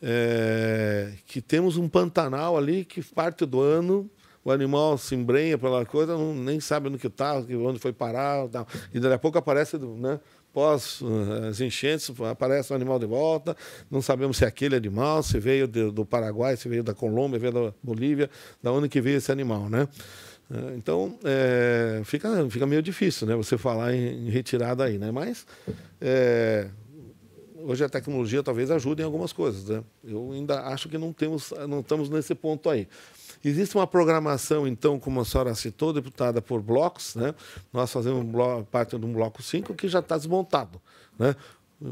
é, que temos um Pantanal ali que parte do ano o animal se embrenha pela coisa, não, nem sabe no que está, onde foi parar. Tal. Tá. E daqui a pouco aparece, né, pós eh, as enchentes, aparece o animal de volta. Não sabemos se é aquele animal, se veio de, do Paraguai, se veio da Colômbia, veio da Bolívia, da onde que veio esse animal. Né? É, então, é, fica, fica meio difícil né, você falar em, em retirada aí. Né? Mas é, hoje a tecnologia talvez ajude em algumas coisas. Né? Eu ainda acho que não, temos, não estamos nesse ponto aí. Existe uma programação, então, como a senhora citou, deputada, por blocos. Né? Nós fazemos parte de um bloco 5 que já está desmontado. Né?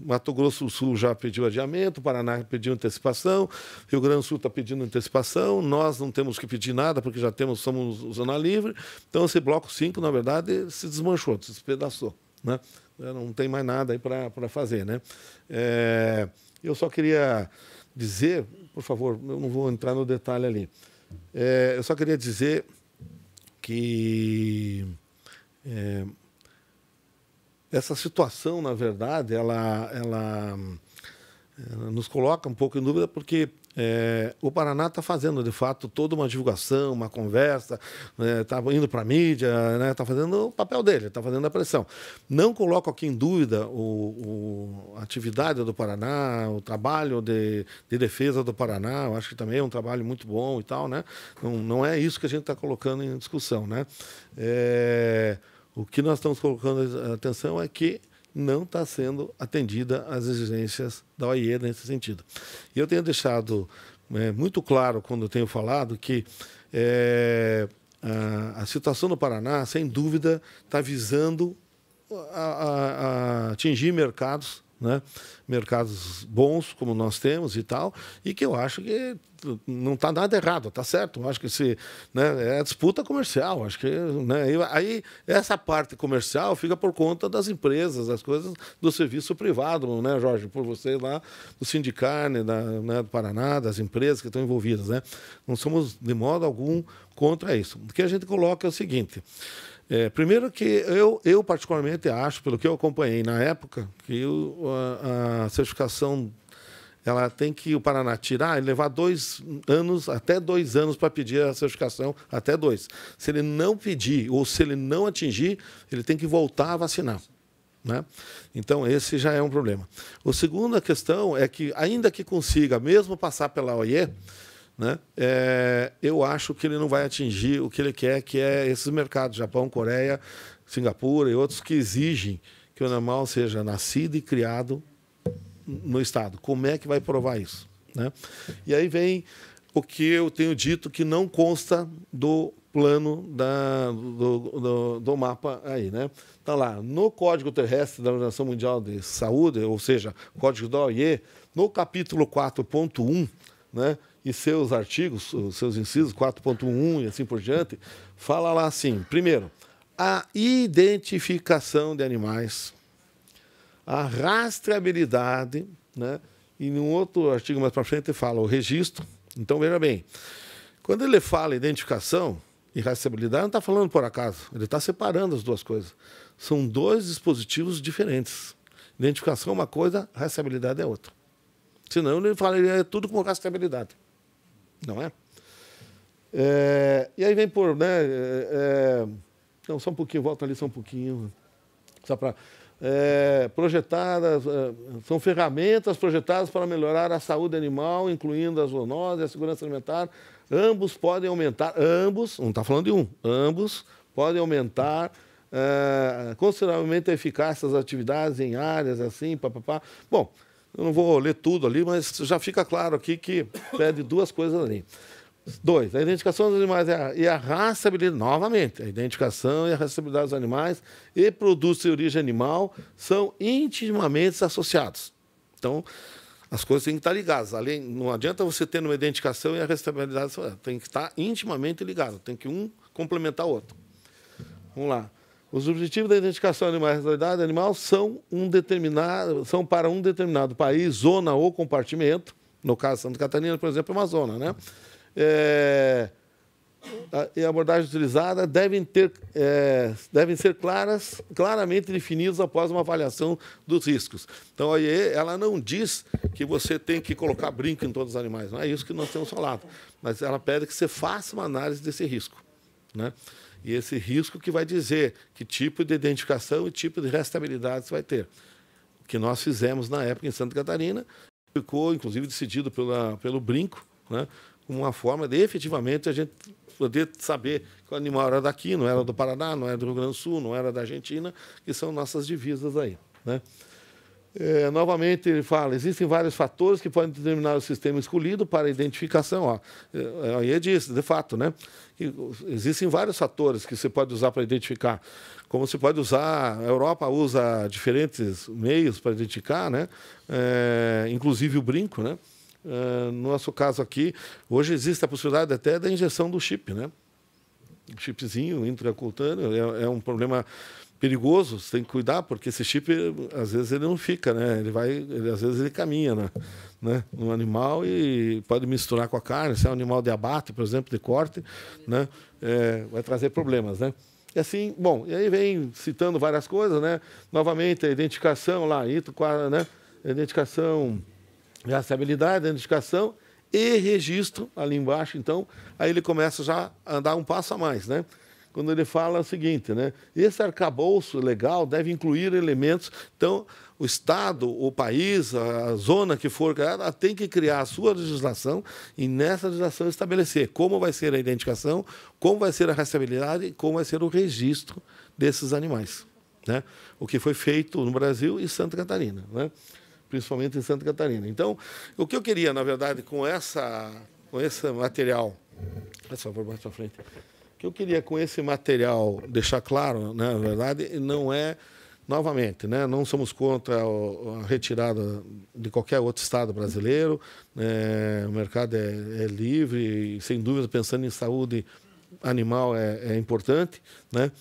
Mato Grosso do Sul já pediu adiamento, Paraná pediu antecipação, Rio Grande do Sul está pedindo antecipação, nós não temos que pedir nada porque já temos, somos zona livre. Então, esse bloco 5, na verdade, se desmanchou, se despedaçou. Né? Né, não tem mais nada aí para fazer, né? É, eu só queria dizer, por favor, eu não vou entrar no detalhe ali. É, eu só queria dizer que é, essa situação, na verdade, ela, ela, ela é, nos coloca um pouco em dúvida porque é, o Paraná está fazendo, de fato, toda uma divulgação, uma conversa, está né, tá indo para a mídia, está né, tá fazendo o papel dele, está fazendo a pressão. Não coloco aqui em dúvida o, o, a atividade do Paraná, o trabalho de, de defesa do Paraná, eu acho que também é um trabalho muito bom e tal, né? Não, não é isso que a gente está colocando em discussão, né? É, o que nós estamos colocando atenção é que não está sendo atendida às exigências da OIE nesse sentido. E eu tenho deixado é, muito claro quando eu tenho falado que é, a, a, situação do Paraná, sem dúvida, está visando a, a, atingir mercados né? mercados bons como nós temos e tal, e que eu acho que não está nada errado, está certo? Acho que se né, é disputa comercial, acho que né, aí essa parte comercial fica por conta das empresas, das coisas do serviço privado, né, Jorge? Por vocês lá do Sindicarne, da, né, do Paraná, das empresas que estão envolvidas, né? Não somos de modo algum contra isso. O que a gente coloca é o seguinte. É, primeiro que eu, eu particularmente acho, pelo que eu acompanhei na época, que o, a, a certificação ela tem que o Paraná tirar e levar dois anos, até dois anos, para pedir a certificação, até dois. Se ele não pedir ou se ele não atingir, ele tem que voltar a vacinar. Né? Então, esse já é um problema. A segunda questão é que, ainda que consiga, mesmo passar pela OIE, né? É, eu acho que ele não vai atingir o que ele quer, que é esses mercados, Japão, Coreia, Singapura e outros que exigem que o animal seja nascido e criado no Estado. Como é que vai provar isso? Né? E aí vem o que eu tenho dito que não consta do plano da, do, do, do, mapa aí, né? Tá lá, no Código Terrestre da Organização Mundial de Saúde, ou seja, Código da OIE, no capítulo 4.1, né, e seus artigos, seus incisos 4.1 e assim por diante, fala lá assim, primeiro, a identificação de animais a rastreabilidade, né? E num outro artigo mais para frente ele fala o registro. Então veja bem, quando ele fala identificação e rastreabilidade, não está falando por acaso. Ele está separando as duas coisas. São dois dispositivos diferentes. Identificação é uma coisa, rastreabilidade é outra. Senão ele falaria é tudo com rastreabilidade. Não é? é? e aí vem por. Né, é, é não, só um pouquinho, volta ali só um pouquinho. Só para é, projetadas, é, são ferramentas projetadas para melhorar a saúde animal, incluindo a zoonose e a segurança alimentar. Ambos podem aumentar, ambos, não está falando de um, ambos podem aumentar é, consideravelmente a eficácia das atividades em áreas assim, papapá. Bom, eu não vou ler tudo ali, mas já fica claro aqui que pede duas coisas ali. Dois, a identificação dos animais e a, e raçabilidade, novamente, a identificação e a raçabilidade dos animais e produtos de origem animal são intimamente associados. Então, as coisas têm que estar ligadas. Além, não adianta você ter uma identificação e a restabilidade tem que estar intimamente ligado, tem que um complementar o outro. Vamos lá. Os objetivos da identificação animal e rastreabilidade animal são, um determinado, são para um determinado país, zona ou compartimento. No caso, Santa Catarina, por exemplo, é uma zona, né? é, e a abordagem utilizada devem, ter, é, devem ser claras, claramente definidos após uma avaliação dos riscos. Então, a IE, ela não diz que você tem que colocar brinco em todos os animais, não é isso que nós temos falado, mas ela pede que você faça uma análise desse risco. Né? E esse risco que vai dizer que tipo de identificação e tipo de restabilidade você vai ter. O que nós fizemos na época em Santa Catarina ficou, inclusive, decidido pela, pelo brinco, né? como uma forma de efetivamente a gente poder saber que o animal era daqui, não era do Paraná, não era é do Rio Grande do Sul, não era da Argentina, que são nossas divisas aí. Né? É, novamente, ele fala: existem vários fatores que podem determinar o sistema escolhido para identificação. Ó. É, aí é disso, de fato, né? E existem vários fatores que você pode usar para identificar. Como você pode usar, a Europa usa diferentes meios para identificar, né? É, inclusive o brinco, né? Ah, no nosso caso aqui, hoje existe a possibilidade até da injeção do chip, né? O chipzinho intracutâneo é, é um problema perigoso, você tem que cuidar, porque esse chip, às vezes, ele não fica, né? Ele vai, ele, às vezes, ele caminha né? né? no animal e pode misturar com a carne. Se é um animal de abate, por exemplo, de corte, né? É, vai trazer problemas, né? E assim, bom, e aí vem citando várias coisas, né? Novamente, a identificação lá, ITO, né? A identificação Rastreabilidade, identificação e registro ali embaixo. Então, aí ele começa já a andar um passo a mais, né? Quando ele fala o seguinte, né? Esse arcabouço legal deve incluir elementos. Então, o Estado, o país, a zona que for criada, tem que criar a sua legislação e nessa legislação estabelecer como vai ser a identificação, como vai ser a rastreabilidade e como vai ser o registro desses animais. Né? O que foi feito no Brasil e Santa Catarina. Né? principalmente em Santa Catarina. Então, o que eu queria, na verdade, com, essa, com esse material. pessoal, para mais para frente. O que eu queria com esse material deixar claro, né, na verdade, não é novamente, né, não somos contra a retirada de qualquer outro estado brasileiro. Né, o mercado é, é livre, e, sem dúvida, pensando em saúde animal é, é importante, né?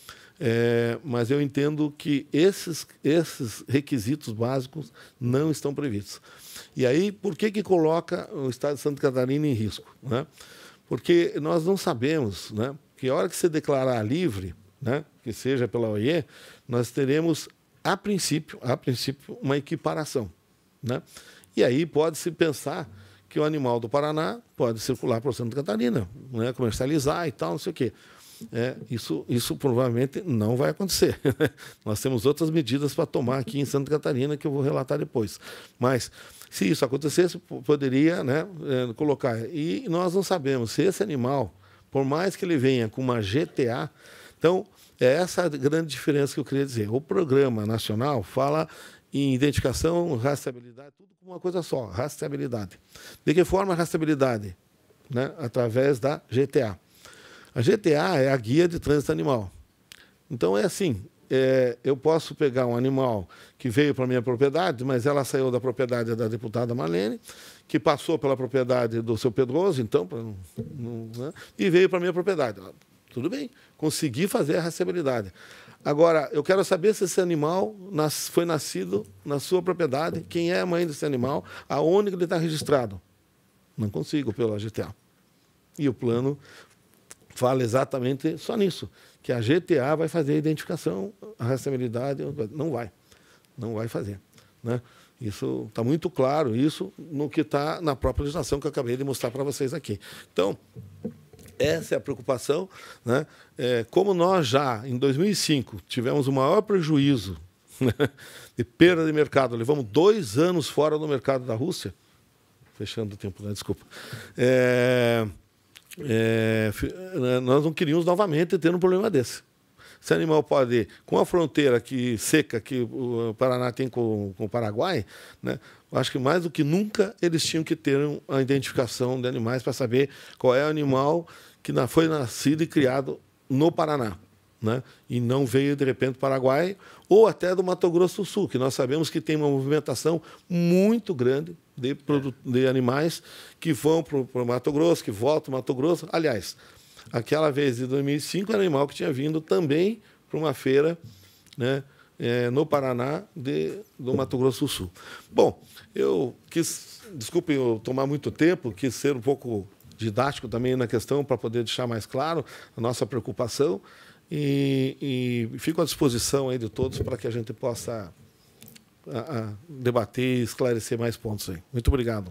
É, mas eu entendo que esses, esses requisitos básicos não estão previstos. E aí, por que, que coloca o Estado de Santa Catarina em risco? Né? Porque nós não sabemos né, que a hora que se declarar livre, né, que seja pela OIE, nós teremos, a princípio, a princípio uma equiparação. Né? E aí pode-se pensar que o animal do Paraná pode circular para Santa Catarina, né, comercializar e tal, não sei o quê. É, isso, isso provavelmente não vai acontecer. Nós temos outras medidas para tomar aqui em Santa Catarina que eu vou relatar depois. Mas se isso acontecesse, poderia né, é, colocar. E nós não sabemos se esse animal, por mais que ele venha com uma GTA, então é essa a grande diferença que eu queria dizer. O programa nacional fala em identificação, rastreabilidade, tudo com uma coisa só, rastreabilidade. De que forma a rastreabilidade? Né? Através da GTA. A GTA é a guia de trânsito animal. Então é assim, é, eu posso pegar um animal que veio para minha propriedade, mas ela saiu da propriedade da deputada Malene, que passou pela propriedade do seu Pedroso, então, não, né? e veio para minha propriedade. Tudo bem, consegui fazer a rastreabilidade. Agora, eu quero saber se esse animal nas, foi nascido na sua propriedade, quem é a mãe desse animal, aonde ele está registrado. Não consigo pela GTA. E o plano fala exatamente só nisso, que a GTA vai fazer a identificação, a rastreabilidade não vai, não vai fazer, né? Isso está muito claro, isso no que está na própria legislação que eu acabei de mostrar para vocês aqui. Então, essa é a preocupação. Né? É, como nós já, em 2005, tivemos o maior prejuízo né? de perda de mercado, levamos dois anos fora do mercado da Rússia, fechando o tempo, né? desculpa. É é, né, nós não queríamos novamente ter um problema desse. Se animal pode, com a fronteira que seca que o Paraná tem com, com o Paraguai, né, acho que mais do que nunca eles tinham que ter a identificação de animais para saber qual é o animal que foi nascido e criado no Paraná né? e não veio de repente do Paraguai ou até do Mato Grosso do Sul, que nós sabemos que tem uma movimentação muito grande de, é. de animais que vão para o Mato Grosso, que voltam para Mato Grosso. Aliás, aquela vez de 2005 era um animal que tinha vindo também para uma feira né, é, no Paraná de, do Mato Grosso do Sul. Bom, eu quis, desculpe eu tomar muito tempo, quis ser um pouco didático também na questão para poder deixar mais claro a nossa preocupação. E, e fico à disposição aí de todos para que a gente possa a, ah, a ah, debater e esclarecer mais pontos aí. Muito obrigado.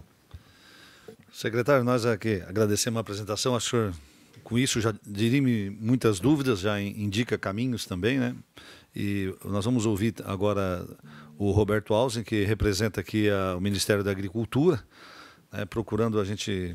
Secretário, nós aqui agradecemos a apresentação. Acho que com isso já dirime muitas dúvidas, já indica caminhos também, né? E nós vamos ouvir agora o Roberto Alzen, que representa aqui a, o Ministério da Agricultura, né? procurando a gente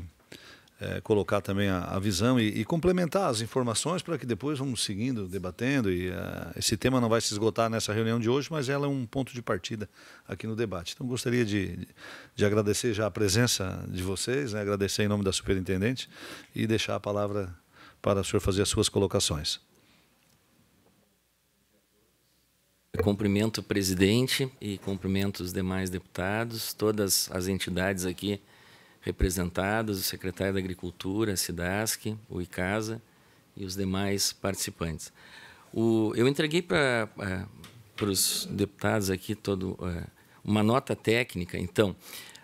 é, colocar também a, a visão e, e, complementar as informações para que depois vamos seguindo, debatendo. E é, esse tema não vai se esgotar nessa reunião de hoje, mas ela é um ponto de partida aqui no debate. Então, gostaria de, de agradecer já a presença de vocês, né? agradecer em nome da superintendente e deixar a palavra para o senhor fazer as suas colocações. Cumprimento o presidente e cumprimento os demais deputados, todas as entidades aqui representadas, o secretário da Agricultura, a SIDASC, o ICASA e os demais participantes. O, eu entreguei para é, os deputados aqui todo, é, uma nota técnica, então,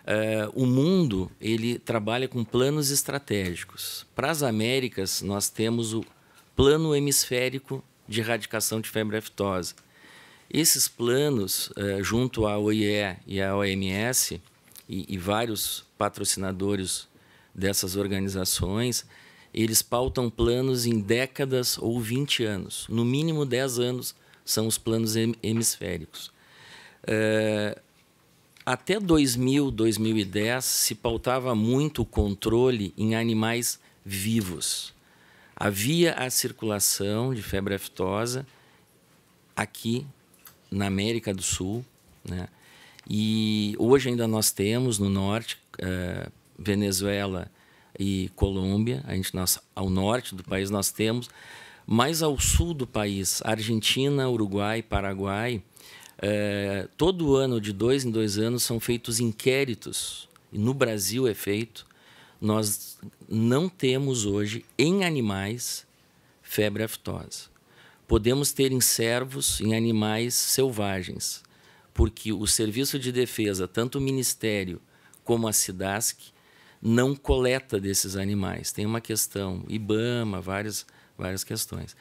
Uh, o mundo ele trabalha com planos estratégicos. Para as Américas, nós temos o plano hemisférico de erradicação de febre aftosa. Esses planos, uh, junto à OIE e à OMS, e, e vários patrocinadores dessas organizações, eles pautam planos em décadas ou 20 anos. No mínimo 10 anos são os planos hemisféricos. É, até 2000, 2010, se pautava muito o controle em animais vivos. Havia a circulação de febre aftosa aqui na América do Sul, né? E hoje ainda nós temos no norte uh, Venezuela e Colômbia. A gente nós ao norte do país nós temos, mais ao sul do país, Argentina, Uruguai, Paraguai. Uh, todo ano de dois em dois anos são feitos inquéritos. E no Brasil é feito. Nós não temos hoje em animais febre aftosa. Podemos ter em servos, em animais selvagens, porque o Serviço de Defesa, tanto o Ministério como a SIDASC, não coleta desses animais. Tem uma questão, IBAMA, várias, várias questões.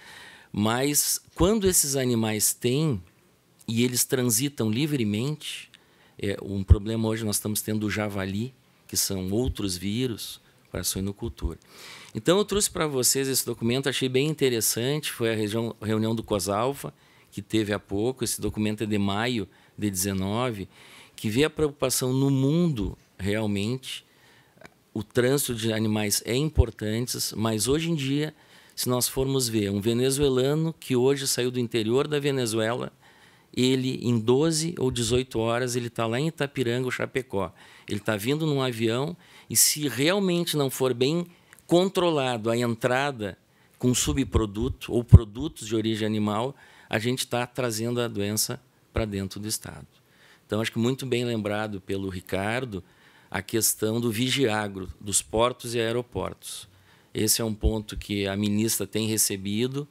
Mas quando esses animais têm e eles transitam livremente, é, um problema hoje nós estamos tendo o javali, que são outros vírus para a suinocultura. Então eu trouxe para vocês esse documento, achei bem interessante, foi a região, reunião do COSALFA, que teve há pouco, esse documento é de maio de 19, que vê a preocupação no mundo realmente. O trânsito de animais é importante, mas hoje em dia, se nós formos ver um venezuelano que hoje saiu do interior da Venezuela, ele em 12 ou 18 horas ele está lá em Itapiranga, Chapecó. Ele está vindo num avião e se realmente não for bem controlado a entrada com subproduto ou produtos de origem animal, a gente está trazendo a doença para dentro do Estado. Então, acho que muito bem lembrado pelo Ricardo a questão do vigiagro, dos portos e aeroportos. Esse é um ponto que a ministra tem recebido.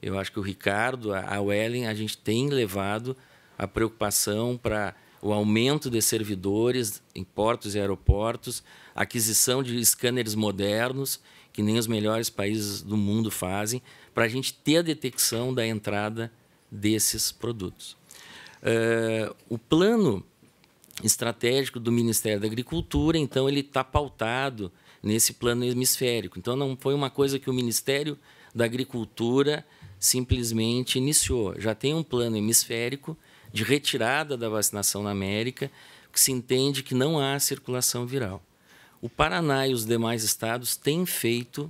Eu acho que o Ricardo, a Wellen, a gente tem levado a preocupação para o aumento de servidores em portos e aeroportos, aquisição de scanners modernos, que nem os melhores países do mundo fazem, para a gente ter a detecção da entrada desses produtos. Uh, o plano estratégico do Ministério da Agricultura, então, ele está pautado nesse plano hemisférico. Então, não foi uma coisa que o Ministério da Agricultura simplesmente iniciou. Já tem um plano hemisférico de retirada da vacinação na América, que se entende que não há circulação viral. O Paraná e os demais estados têm feito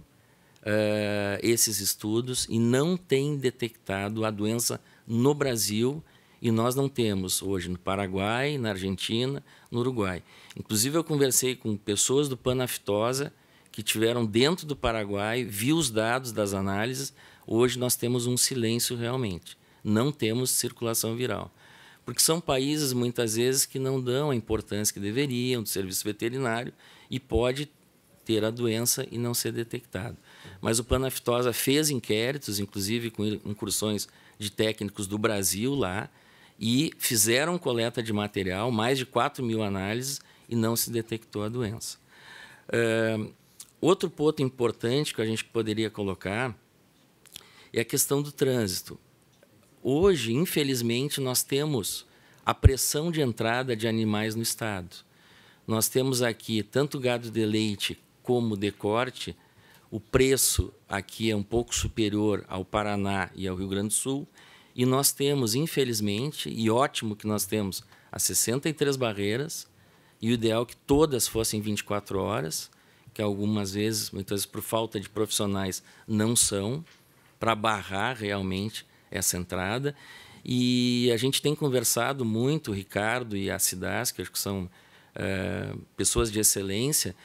uh, esses estudos e não têm detectado a doença no Brasil e nós não temos hoje no Paraguai, na Argentina, no Uruguai. Inclusive, eu conversei com pessoas do Panaftosa que tiveram dentro do Paraguai, vi os dados das análises. Hoje nós temos um silêncio realmente. Não temos circulação viral. Porque são países, muitas vezes, que não dão a importância que deveriam do serviço veterinário e pode ter a doença e não ser detectado. Mas o Panaftosa fez inquéritos, inclusive com incursões de técnicos do Brasil lá, e fizeram coleta de material, mais de 4 mil análises, e não se detectou a doença. outro ponto importante que a gente poderia colocar é a questão do trânsito. Hoje, infelizmente, nós temos a pressão de entrada de animais no estado. Nós temos aqui tanto gado de leite como de corte. O preço aqui é um pouco superior ao Paraná e ao Rio Grande do Sul e nós temos, infelizmente, e ótimo que nós temos as 63 barreiras, e o ideal é que todas fossem 24 horas, que algumas vezes, muitas vezes por falta de profissionais, não são, para barrar realmente essa entrada. E a gente tem conversado muito, o Ricardo e a Cidas, que acho que são eh, pessoas de excelência,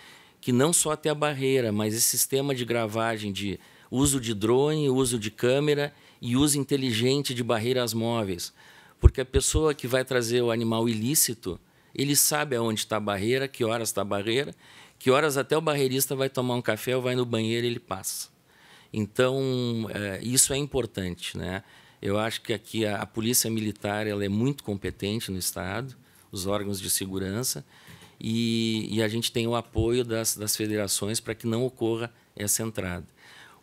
que não só até a barreira, mas esse sistema de gravagem de uso de drone, uso de câmera e uso inteligente de barreiras móveis, porque a pessoa que vai trazer o animal ilícito, ele sabe aonde está a barreira, que horas está a barreira, que horas até o barreirista vai tomar um café ou vai no banheiro ele passa. Então, é, isso é importante. Né? Eu acho que aqui a, a polícia militar ela é muito competente no Estado, os órgãos de segurança, e, e, a gente tem o apoio das, das federações para que não ocorra essa entrada.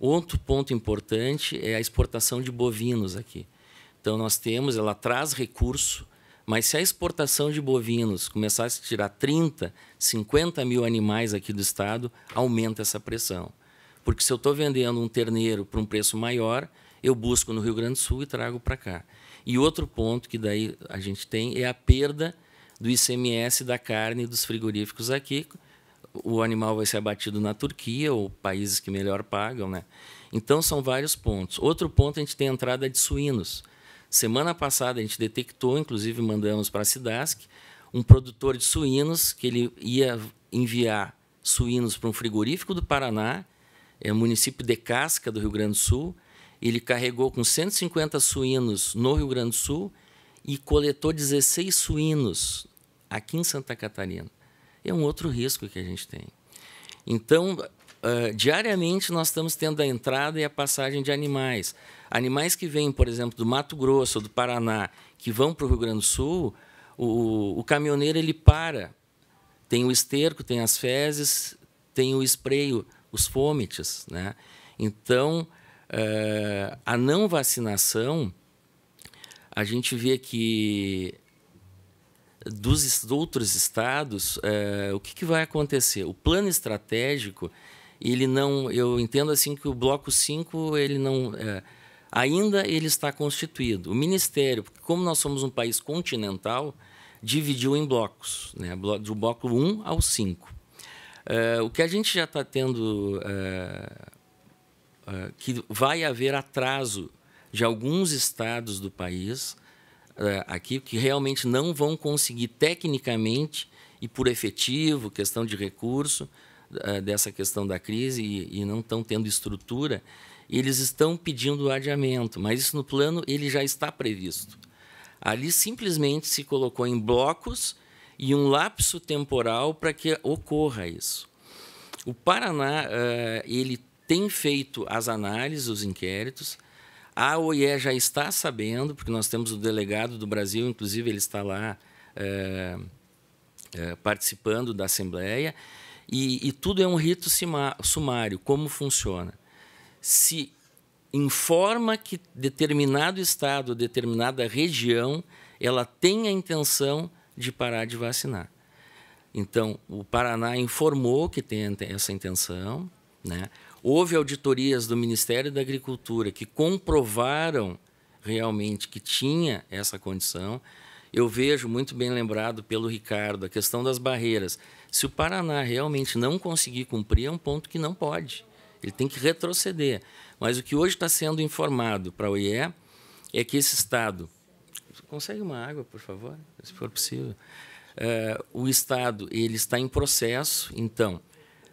Outro ponto importante é a exportação de bovinos aqui. Então, nós temos, ela traz recurso, mas se a exportação de bovinos começasse a tirar 30, 50 mil animais aqui do estado, aumenta essa pressão. Porque se eu estou vendendo um terneiro para um preço maior, eu busco no Rio Grande do Sul e trago para cá. E outro ponto que daí a gente tem é a perda do ICMS da carne dos frigoríficos aqui, o animal vai ser abatido na Turquia ou países que melhor pagam, né? Então são vários pontos. Outro ponto a gente tem a entrada de suínos. Semana passada a gente detectou, inclusive mandamos para a Sidask, um produtor de suínos que ele ia enviar suínos para um frigorífico do Paraná, é, município de Casca do Rio Grande do Sul. Ele carregou com 150 suínos no Rio Grande do Sul e coletou 16 suínos aqui em Santa Catarina é um outro risco que a gente tem. Então, uh, diariamente nós estamos tendo a entrada e a passagem de animais. Animais que vêm, por exemplo, do Mato Grosso ou do Paraná, que vão para o Rio Grande do Sul, o, o caminhoneiro ele para. Tem o esterco, tem as fezes, tem o espreio, os fômites. Né? Então, uh, a não vacinação, a gente vê que dos outros estados, é, o que, que, vai acontecer? O plano estratégico, ele não, eu entendo assim que o bloco 5, ele não, é, ainda ele está constituído. O ministério, porque como nós somos um país continental, dividiu em blocos, né? do bloco 1 um ao 5. É, eh, o que a gente já está tendo, que vai haver atraso de alguns estados do país eh, aqui que realmente não vão conseguir tecnicamente e por efetivo, questão de recurso, eh, dessa questão da crise e, e não estão tendo estrutura, eles estão pedindo o adiamento, mas isso no plano ele já está previsto. Ali simplesmente se colocou em blocos e um lapso temporal para que ocorra isso. O Paraná eh, ele tem feito as análises, os inquéritos, a OIE já está sabendo, porque nós temos o delegado do Brasil, inclusive ele está lá é, é, participando da Assembleia, e, e, tudo é um rito sumário. Como funciona? Se informa que determinado estado, determinada região, ela tem a intenção de parar de vacinar. Então, o Paraná informou que tem essa intenção, né? Houve auditorias do Ministério da Agricultura que comprovaram realmente que tinha essa condição. Eu vejo muito bem lembrado pelo Ricardo a questão das barreiras. Se o Paraná realmente não conseguir cumprir, é um ponto que não pode. Ele tem que retroceder. Mas o que hoje está sendo informado para o IE é que esse Estado. Consegue uma água, por favor, se for possível. Eh, o Estado ele está em processo, então,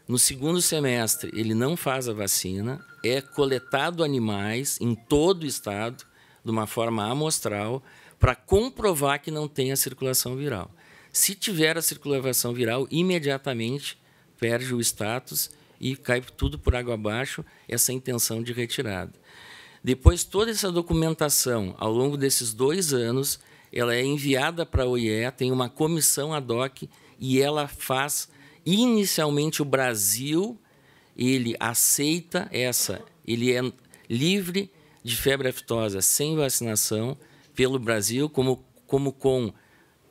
no segundo semestre, ele não faz a vacina, é coletado animais em todo o estado, de uma forma amostral, para comprovar que não tem a circulação viral. Se tiver a circulação viral, imediatamente perde o status e cai tudo por água abaixo essa intenção de retirada. Depois, toda essa documentação, ao longo desses dois anos, ela é enviada para a OIE, tem uma comissão ad hoc e ela faz Inicialmente o Brasil ele aceita essa, ele é livre de febre aftosa sem vacinação pelo Brasil, como, como com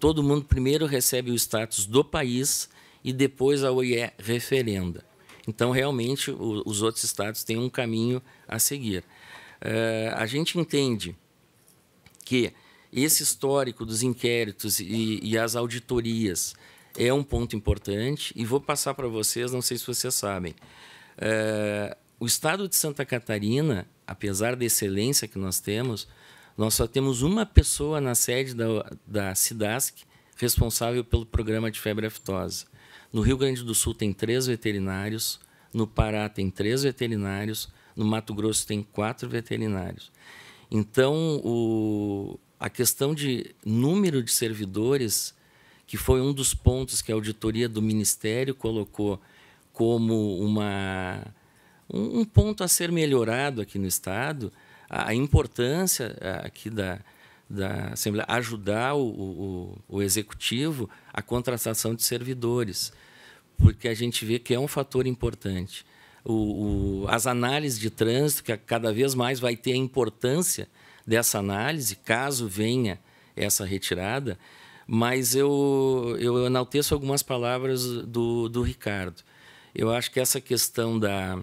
todo mundo primeiro recebe o status do país e depois a OIE referenda. Então, realmente, o, os outros estados têm um caminho a seguir. Uh, a gente entende que esse histórico dos inquéritos e, e as auditorias é um ponto importante e vou passar para vocês, não sei se vocês sabem. É, o estado de Santa Catarina, apesar da excelência que nós temos, nós só temos uma pessoa na sede da, da SIDASC responsável pelo programa de febre aftosa. No Rio Grande do Sul tem três veterinários, no Pará tem três veterinários, no Mato Grosso tem quatro veterinários. Então, o, a questão de número de servidores que foi um dos pontos que a auditoria do Ministério colocou como uma, um, ponto a ser melhorado aqui no Estado, a, a importância aqui da, da Assembleia ajudar o, o, o, executivo a contratação de servidores, porque a gente vê que é um fator importante. O, o, as análises de trânsito, que cada vez mais vai ter a importância dessa análise, caso venha essa retirada, mas eu, eu enalteço algumas palavras do, do Ricardo. Eu acho que essa questão da,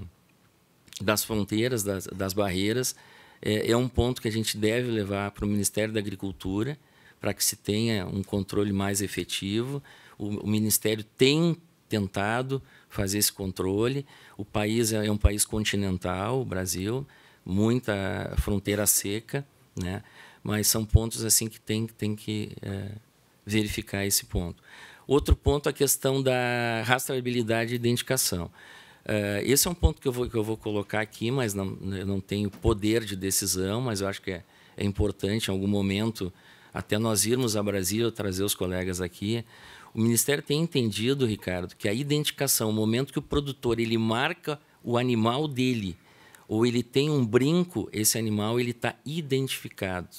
das fronteiras, das, das barreiras, é, é um ponto que a gente deve levar para o Ministério da Agricultura, para que se tenha um controle mais efetivo. o, o Ministério tem tentado fazer esse controle. O país é, é um país continental, o Brasil, muita fronteira seca, né? Mas são pontos assim que tem, tem que é, verificar esse ponto. Outro ponto, a questão da rastreabilidade e identificação. Eh, esse é um ponto que eu vou, que eu vou colocar aqui, mas não, eu não tenho poder de decisão, mas eu acho que é, é importante, em algum momento, até nós irmos a Brasília trazer os colegas aqui. O Ministério tem entendido, Ricardo, que a identificação, o momento que o produtor ele marca o animal dele, ou ele tem um brinco, esse animal ele está identificado.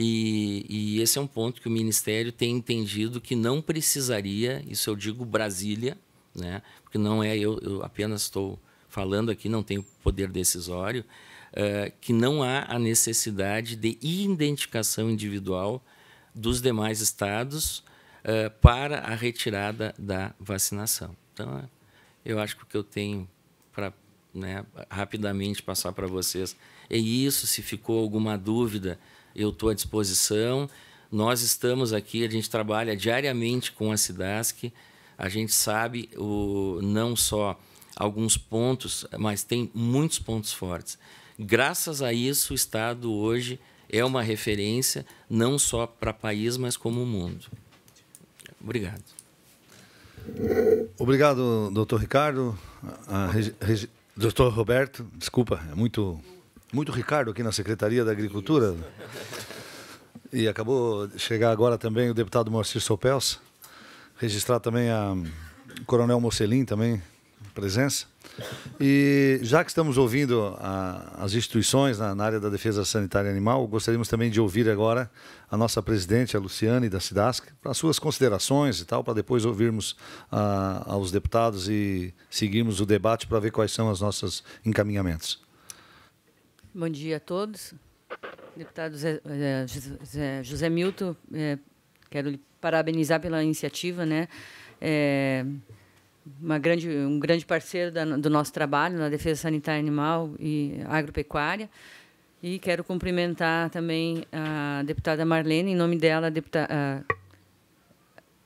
E, e, esse é um ponto que o Ministério tem entendido que não precisaria, isso eu digo Brasília, né? porque não é eu, eu apenas estou falando aqui, não tenho poder decisório, uh, que não há a necessidade de identificação individual dos demais estados uh, para a retirada da vacinação. Então, eu acho que o que eu tenho para né, rapidamente passar para vocês é isso. Se ficou alguma dúvida, eu estou à disposição. Nós estamos aqui, a gente trabalha diariamente com a SIDASC, a gente sabe o, não só alguns pontos, mas tem muitos pontos fortes. Graças a isso, o Estado hoje é uma referência, não só para o país, mas como o mundo. Obrigado. Obrigado, doutor Ricardo. Ah, Doutor Roberto, desculpa, é muito muito Ricardo aqui na Secretaria da Agricultura. E acabou de chegar agora também o deputado Moacir Sopels. Registrar também a hum, Coronel Mocelin também, presença. E já que estamos ouvindo a, as instituições na, na, área da defesa sanitária animal, gostaríamos também de ouvir agora a nossa presidente, a Luciane da Cidasc, para suas considerações e tal, para depois ouvirmos a, ah, aos deputados e seguirmos o debate para ver quais são os nossos encaminhamentos. Bom dia a todos. Deputado Zé, José, José Milton, é, quero lhe parabenizar pela iniciativa, né? É, uma grande, um grande parceiro da, do nosso trabalho na defesa sanitária animal e agropecuária. E quero cumprimentar também a deputada Marlene, em nome dela, a a,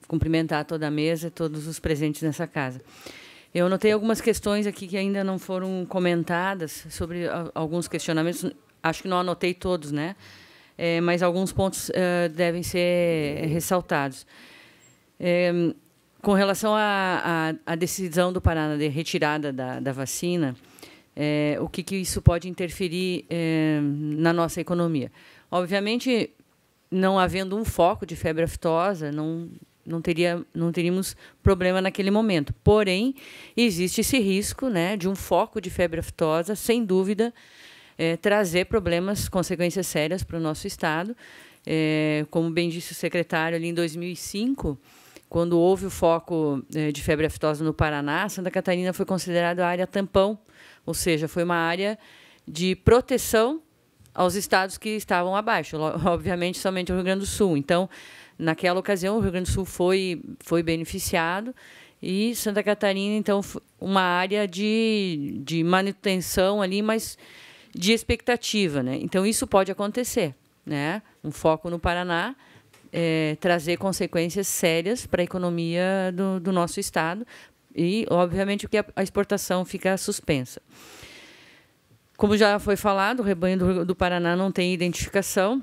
cumprimentar toda a mesa, todos os presentes nessa casa. Eu notei algumas questões aqui que ainda não foram comentadas sobre alguns questionamentos. Acho que não anotei todos, né? É, mas alguns pontos uh, devem ser ressaltados. É, com relação à decisão do Paraná de retirada da, da vacina, é, o que, que, isso pode interferir é, na nossa economia? Obviamente, não havendo um foco de febre aftosa, não não, teria, não teríamos problema naquele momento. Porém, existe esse risco né, de um foco de febre aftosa, sem dúvida, é, trazer problemas, consequências sérias para o nosso Estado. É, como bem disse o secretário, ali em 2005, quando houve o foco é, de febre aftosa no Paraná, Santa Catarina foi considerada a área tampão, ou seja, foi uma área de proteção aos estados que estavam abaixo, obviamente somente o Rio Grande do Sul. Então, naquela ocasião, o Rio Grande do Sul foi, foi beneficiado e Santa Catarina, então, uma área de, de manutenção ali, mas de expectativa. Né? Então, isso pode acontecer. Né? Um foco no Paraná é, trazer consequências sérias para a economia do, do nosso Estado e, obviamente, que a, a exportação fica suspensa. Como já foi falado, o rebanho do, do Paraná não tem identificação,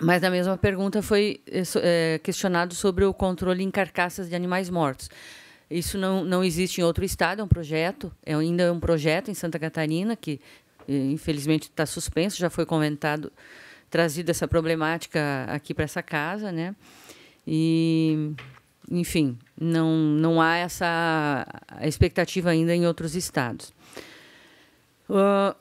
mas na mesma pergunta foi é, questionado sobre o controle em carcaças de animais mortos. Isso não, não existe em outro estado, é um projeto, é ainda é um projeto em Santa Catarina, que eh, infelizmente está suspenso, já foi comentado, trazido essa problemática aqui para essa casa. Né? E, enfim, não, não há essa expectativa ainda em outros estados. Uh,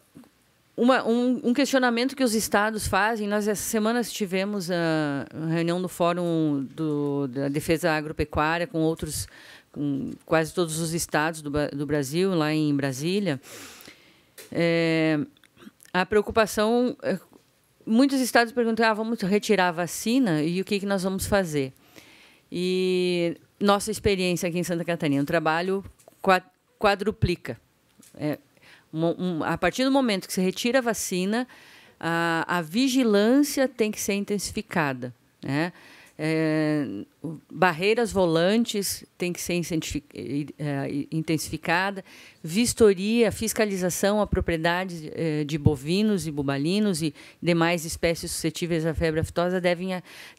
uma, um, um, questionamento que os estados fazem, nós essa semana tivemos a reunião do Fórum do, da Defesa Agropecuária com outros, com quase todos os estados do, do Brasil, lá em Brasília. É, a preocupação, é, muitos estados perguntam, ah, vamos retirar a vacina e o que, que nós vamos fazer? E nossa experiência aqui em Santa Catarina, o trabalho quadruplica. É, a partir do momento que se retira a vacina, a, a vigilância tem que ser intensificada. Né? É, barreiras volantes tem que ser é, intensificada, vistoria, fiscalização a propriedades é, de bovinos e bubalinos e demais espécies suscetíveis à febre aftosa devem,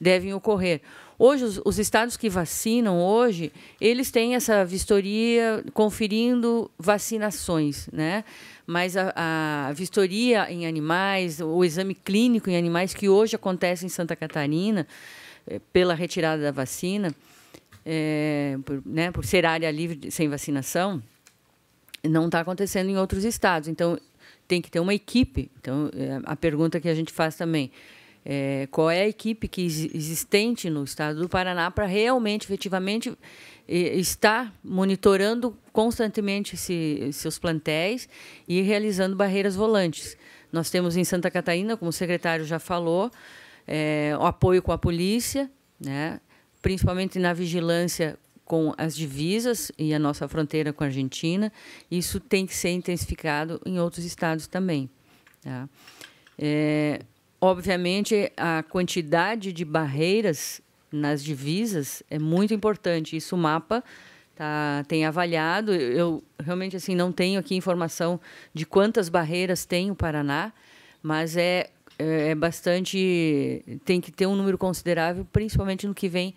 devem ocorrer. Hoje, os, os estados que vacinam hoje, eles têm essa vistoria conferindo vacinações, né? mas a, a, vistoria em animais, o exame clínico em animais, que hoje acontece em Santa Catarina, eh, pela retirada da vacina, é, por, né, por ser área livre sem vacinação, não está acontecendo em outros estados. Então, tem que ter uma equipe. Então, eh, a pergunta que a gente faz também. É, qual é a equipe que existente no estado do Paraná para realmente, efetivamente, está monitorando constantemente esse, seus plantéis e realizando barreiras volantes. Nós temos em Santa Catarina, como o secretário já falou, é, o apoio com a polícia, né, principalmente na vigilância com as divisas e a nossa fronteira com a Argentina. Isso tem que ser intensificado em outros estados também. Tá? É, obviamente, a quantidade de barreiras nas divisas é muito importante. Isso o mapa tá, tem avaliado. Eu realmente assim não tenho aqui informação de quantas barreiras tem o Paraná, mas é, é, é bastante. tem que ter um número considerável, principalmente no que vem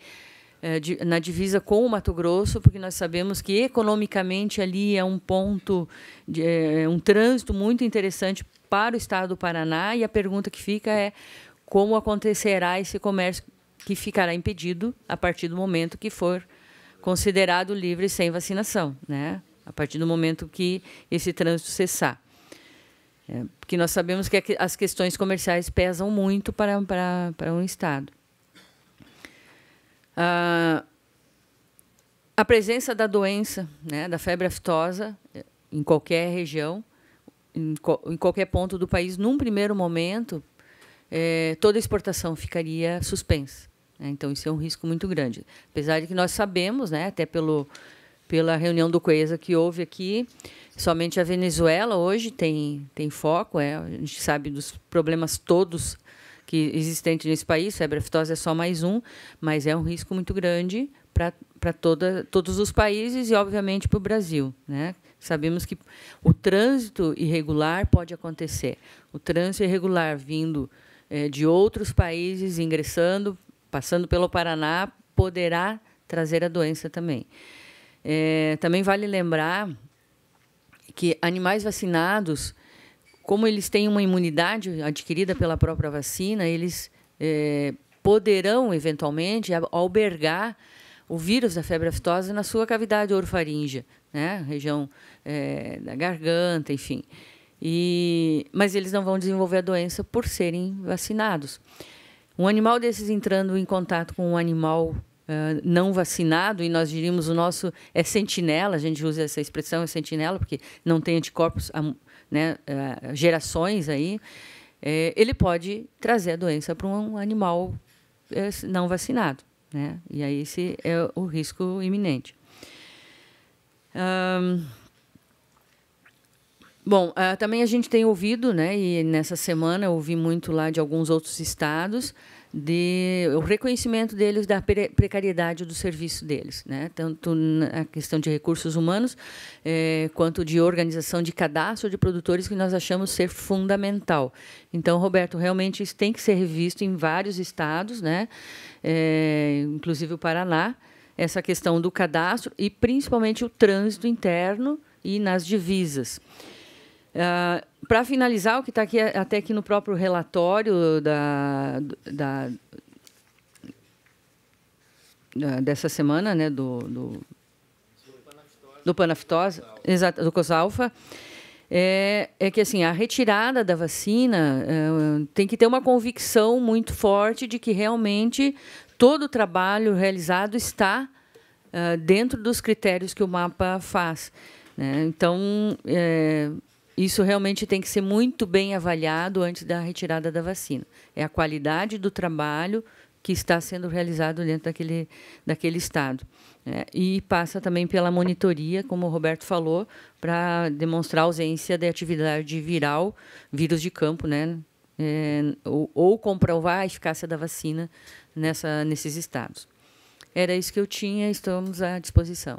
é, de, na divisa com o Mato Grosso, porque nós sabemos que economicamente ali é um ponto, de, é, é um trânsito muito interessante para o estado do Paraná. E a pergunta que fica é como acontecerá esse comércio que ficará impedido a partir do momento que for considerado livre sem vacinação, né? a partir do momento que esse trânsito cessar. É, porque nós sabemos que as questões comerciais pesam muito para, para, para um Estado. Ah, a presença da doença, né, da febre aftosa, é, em qualquer região, em, em qualquer ponto do país, num primeiro momento, é, toda exportação ficaria suspensa. Né? Então, isso é um risco muito grande. Apesar de que nós sabemos, né, até pelo, pela reunião do COESA que houve aqui, somente a Venezuela hoje tem, tem foco, é, a gente sabe dos problemas todos que existentes nesse país, febre aftosa é só mais um, mas é um risco muito grande para todos os países e, obviamente, para o Brasil. Né? Sabemos que o trânsito irregular pode acontecer. O trânsito irregular vindo é, de outros países ingressando, passando pelo Paraná, poderá trazer a doença também. É, também vale lembrar que animais vacinados, como eles têm uma imunidade adquirida pela própria vacina, eles é, poderão eventualmente albergar o vírus da febre aftosa na sua cavidade orofaríngea, né? região é, da garganta, enfim. E, mas eles não vão desenvolver a doença por serem vacinados. Um animal desses entrando em contato com um animal Uh, não vacinado, e nós diríamos o nosso é sentinela, a gente usa essa expressão, é sentinela, porque não tem anticorpos há né, uh, gerações aí, é, ele pode trazer a doença para um animal é, não vacinado. Né? E aí esse é o risco iminente. Um, Bom, uh, também a gente tem ouvido, né, e nessa semana eu ouvi muito lá de alguns outros estados, de o reconhecimento deles da precariedade do serviço deles, né? tanto na questão de recursos humanos eh, quanto de organização de cadastro de produtores que nós achamos ser fundamental. Então, Roberto, realmente isso tem que ser revisto em vários estados, né? Eh, inclusive o Paraná, essa questão do cadastro e principalmente o trânsito interno e nas divisas. Ah, Para finalizar, o que está aqui é até aqui no próprio relatório da, da, da dessa semana, né, do, do, do exato, do COSALFA, é, é, que assim a retirada da vacina é, tem que ter uma convicção muito forte de que realmente todo o trabalho realizado está é, dentro dos critérios que o mapa faz. Né? Então, é, isso realmente tem que ser muito bem avaliado antes da retirada da vacina. É a qualidade do trabalho que está sendo realizado dentro daquele, daquele estado. É, e passa também pela monitoria, como o Roberto falou, para demonstrar ausência de atividade viral, vírus de campo, né? É, ou, ou, comprovar a eficácia da vacina nessa, nesses estados. Era isso que eu tinha, estamos à disposição.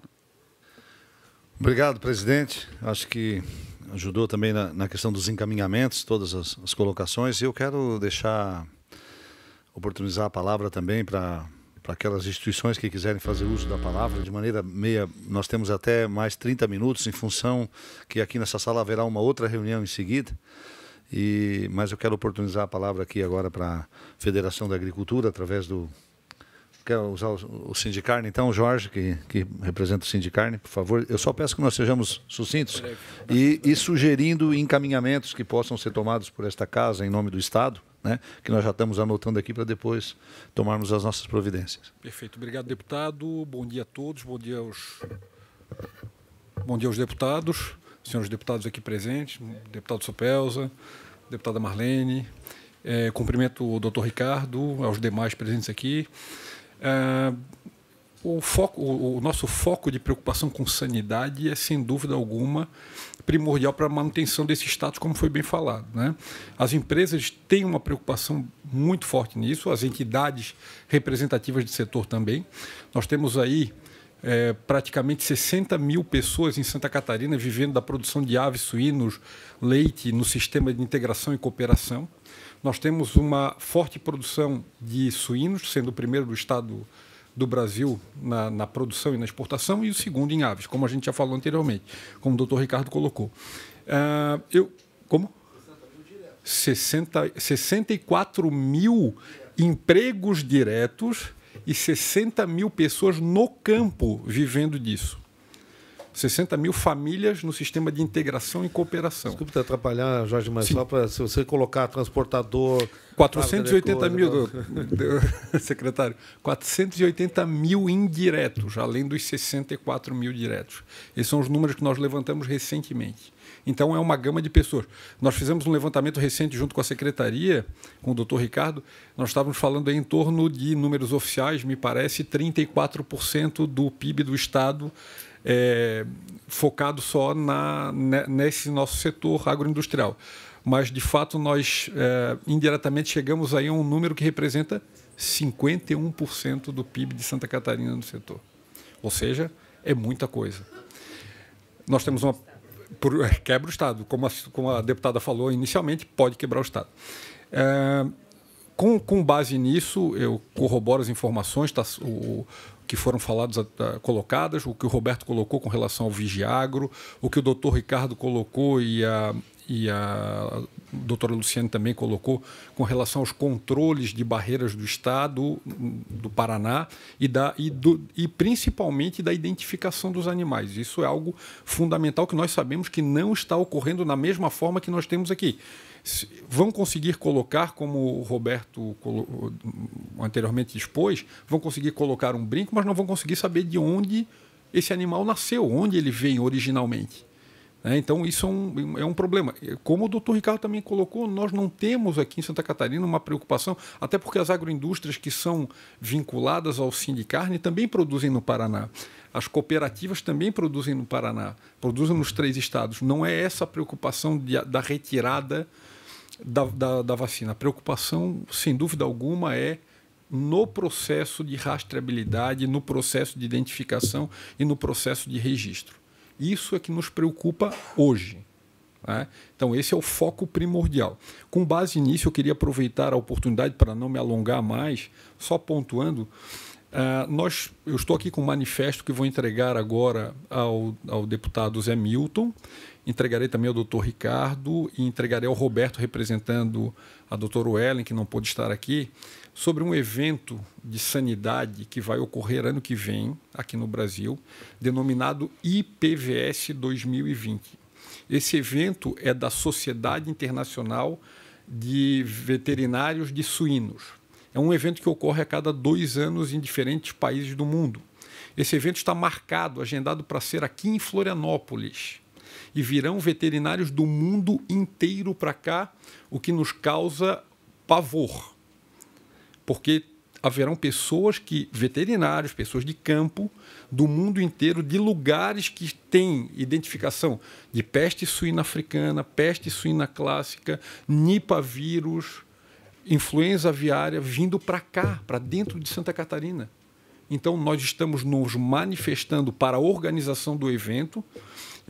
Obrigado, presidente. Acho que ajudou também na, na questão dos encaminhamentos, todas as, as, colocações. E eu quero deixar, oportunizar a palavra também para para aquelas instituições que quiserem fazer uso da palavra de maneira meia, nós temos até mais 30 minutos em função que aqui nessa sala haverá uma outra reunião em seguida. E mas eu quero oportunizar a palavra aqui agora para a Federação da Agricultura através do quer usar o, Sindicarne, então, Jorge, que, que representa o Sindicarne, por favor? Eu só peço que nós sejamos sucintos e, e sugerindo encaminhamentos que possam ser tomados por esta casa em nome do Estado, né, que nós já estamos anotando aqui para depois tomarmos as nossas providências. Perfeito. Obrigado, deputado. Bom dia a todos. Bom dia aos, bom dia aos deputados, senhores deputados aqui presentes, deputado Sopelza, deputada Marlene. É, cumprimento o doutor Ricardo, aos demais presentes aqui. É, o, foco, o, o, nosso foco de preocupação com sanidade é, sem dúvida alguma, primordial para a manutenção desse status, como foi bem falado. Né? As empresas têm uma preocupação muito forte nisso, as entidades representativas do setor também. Nós temos aí é, praticamente 60 mil pessoas em Santa Catarina vivendo da produção de aves, suínos, leite, no sistema de integração e cooperação. Nós temos uma forte produção de suínos, sendo o primeiro do estado do Brasil na, na, produção e na exportação, e o segundo em aves, como a gente já falou anteriormente, como o doutor Ricardo colocou. Uh, eu, como? 60, 64 mil empregos diretos e 60 mil pessoas no campo vivendo disso. 60 mil famílias no sistema de integração e cooperação. Desculpa atrapalhar, Jorge, mas Sim. só para se você colocar transportador. 480 mil, do, secretário, 480 mil indiretos, além dos 64 mil diretos. Esses são os números que nós levantamos recentemente. Então é uma gama de pessoas. Nós fizemos um levantamento recente junto com a secretaria, com o doutor Ricardo. Nós estávamos falando em torno de números oficiais, me parece, 34% do PIB do Estado é, focado só na, nesse nosso setor agroindustrial. Mas, de fato, nós é, indiretamente chegamos aí a um número que representa 51% do PIB de Santa Catarina no setor. Ou seja, é muita coisa. Nós temos uma. É, quebra o Estado, como a, como a deputada falou inicialmente, pode quebrar o Estado. É, com, com, base nisso, eu corroboro as informações, tá, o, que foram falados, ah, ah, colocadas, o que o Roberto colocou com relação ao Vigiagro, o que o doutor Ricardo colocou e a, e a doutora Luciane também colocou com relação aos controles de barreiras do Estado do Paraná e, da, e, do, e principalmente da identificação dos animais. Isso é algo fundamental que nós sabemos que não está ocorrendo na mesma forma que nós temos aqui vão conseguir colocar, como o Roberto anteriormente expôs, vão conseguir colocar um brinco, mas não vão conseguir saber de onde esse animal nasceu, onde ele vem originalmente. Né? Então, isso é um, é um problema. Como o doutor Ricardo também colocou, nós não temos aqui em Santa Catarina uma preocupação, até porque as agroindústrias que são vinculadas ao de carne também produzem no Paraná. As cooperativas também produzem no Paraná, produzem nos três estados. Não é essa a preocupação de, da retirada da, da, da vacina. A preocupação, sem dúvida alguma, é no processo de rastreabilidade, no processo de identificação e no processo de registro. Isso é que nos preocupa hoje. Né? Então, esse é o foco primordial. Com base nisso, eu queria aproveitar a oportunidade para não me alongar mais, só pontuando. Uh, nós, eu estou aqui com um manifesto que vou entregar agora ao, ao deputado Zé Milton, entregarei também ao doutor Ricardo e entregarei ao Roberto, representando a doutora Wellen, que não pôde estar aqui, sobre um evento de sanidade que vai ocorrer ano que vem aqui no Brasil, denominado IPVS 2020. Esse evento é da Sociedade Internacional de Veterinários de Suínos. É um evento que ocorre a cada dois anos em diferentes países do mundo. Esse evento está marcado, agendado para ser aqui em Florianópolis. E virão veterinários do mundo inteiro para cá, o que nos causa pavor porque haverão pessoas que, veterinários, pessoas de campo, do mundo inteiro, de lugares que têm identificação de peste suína africana, peste suína clássica, nipavírus, vírus, influenza aviária, vindo para cá, para dentro de Santa Catarina. Então, nós estamos nos manifestando para a organização do evento,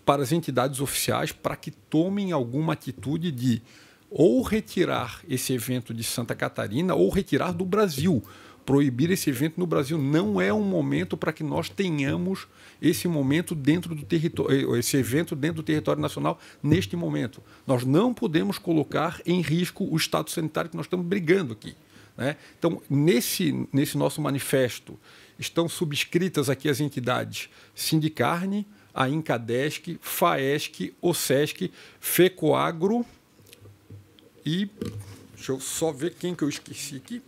para as entidades oficiais, para que tomem alguma atitude de ou retirar esse evento de Santa Catarina ou retirar do Brasil. Proibir esse evento no Brasil não é um momento para que nós tenhamos esse momento dentro do território, eh, esse evento dentro do território nacional neste momento. Nós não podemos colocar em risco o estado sanitário que nós estamos brigando aqui. Né? Então, nesse, nesse nosso manifesto estão subscritas aqui as entidades Sindicarne, a Incadesc, Faesc, OSESC, FECOAGRO, e deixa eu só ver quem que eu esqueci aqui.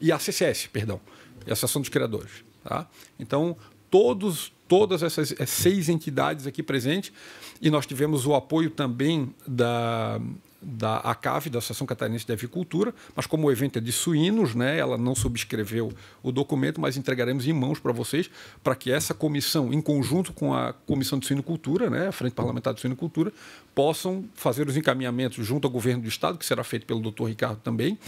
E a CCS, perdão, e a Associação dos Criadores. Tá? Então, todos, todas essas seis entidades aqui presentes, e nós tivemos o apoio também da da ACAV, da Associação Catarinense de Avicultura, mas como o evento é de suínos, né, ela não subscreveu o documento, mas entregaremos em mãos para vocês, para que essa comissão, em conjunto com a Comissão de Suinocultura, né, a Frente Parlamentar de Suinocultura, possam fazer os encaminhamentos junto ao governo do Estado, que será feito pelo doutor Ricardo também,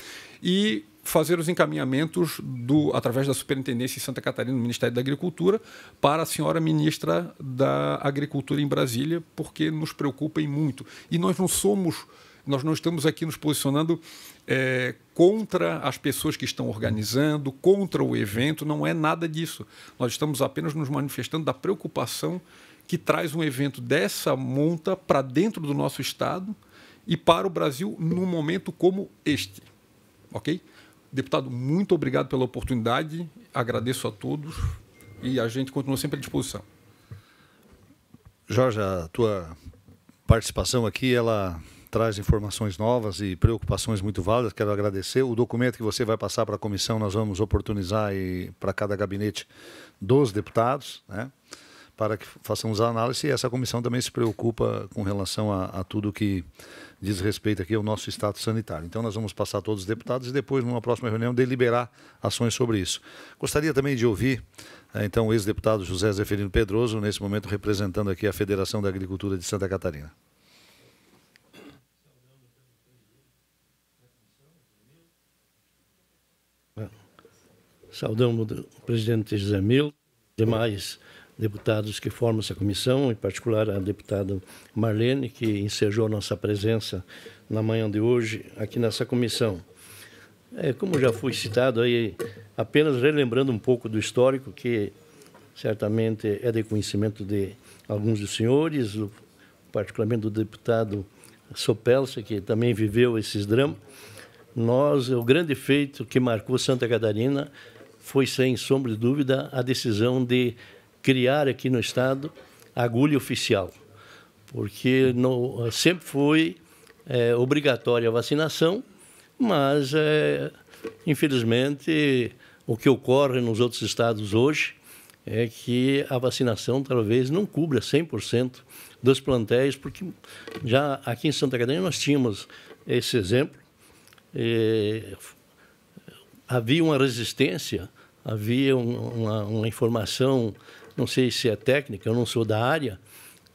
e fazer os encaminhamentos do, através da Superintendência em Santa Catarina, do Ministério da Agricultura, para a senhora ministra da Agricultura em Brasília, porque nos preocupa e muito. E nós não somos nós não estamos aqui nos posicionando é, contra as pessoas que estão organizando, contra o evento, não é nada disso. Nós estamos apenas nos manifestando da preocupação que traz um evento dessa monta para dentro do nosso Estado e para o Brasil num momento como este. Ok? Deputado, muito obrigado pela oportunidade, agradeço a todos e a gente continua sempre à disposição. Jorge, a tua participação aqui, ela traz informações novas e preocupações muito válidas. Quero agradecer. O documento que você vai passar para a comissão, nós vamos oportunizar para cada gabinete dos deputados, né? para que façamos a análise. E essa comissão também se preocupa com relação a, a, tudo que diz respeito aqui ao nosso estado sanitário. Então, nós vamos passar a todos os deputados e depois, numa próxima reunião, deliberar ações sobre isso. Gostaria também de ouvir, eh, então, o ex-deputado José Zeferino Pedroso, nesse momento representando aqui a Federação da Agricultura de Santa Catarina. Saudamos o presidente Jamil, demais deputados que formam essa comissão, em particular a deputada Marlene, que ensejou nossa presença na manhã de hoje aqui nessa comissão. É, como já foi citado aí, apenas relembrando um pouco do histórico, que certamente é de conhecimento de alguns dos senhores, particularmente do deputado Sopelsa, que também viveu esses dramas. Nós, o grande feito que marcou Santa Catarina foi, sem sombra de dúvida, a decisão de criar aqui no Estado a agulha oficial, porque sempre foi é, obrigatória a vacinação, mas, é, infelizmente, o que ocorre nos outros estados hoje é que a vacinação talvez não cubra 100% dos plantéis, porque já aqui em Santa Catarina nós tínhamos esse exemplo. É, havia uma resistência havia uma, uma, informação, não sei se é técnica, eu não sou da área,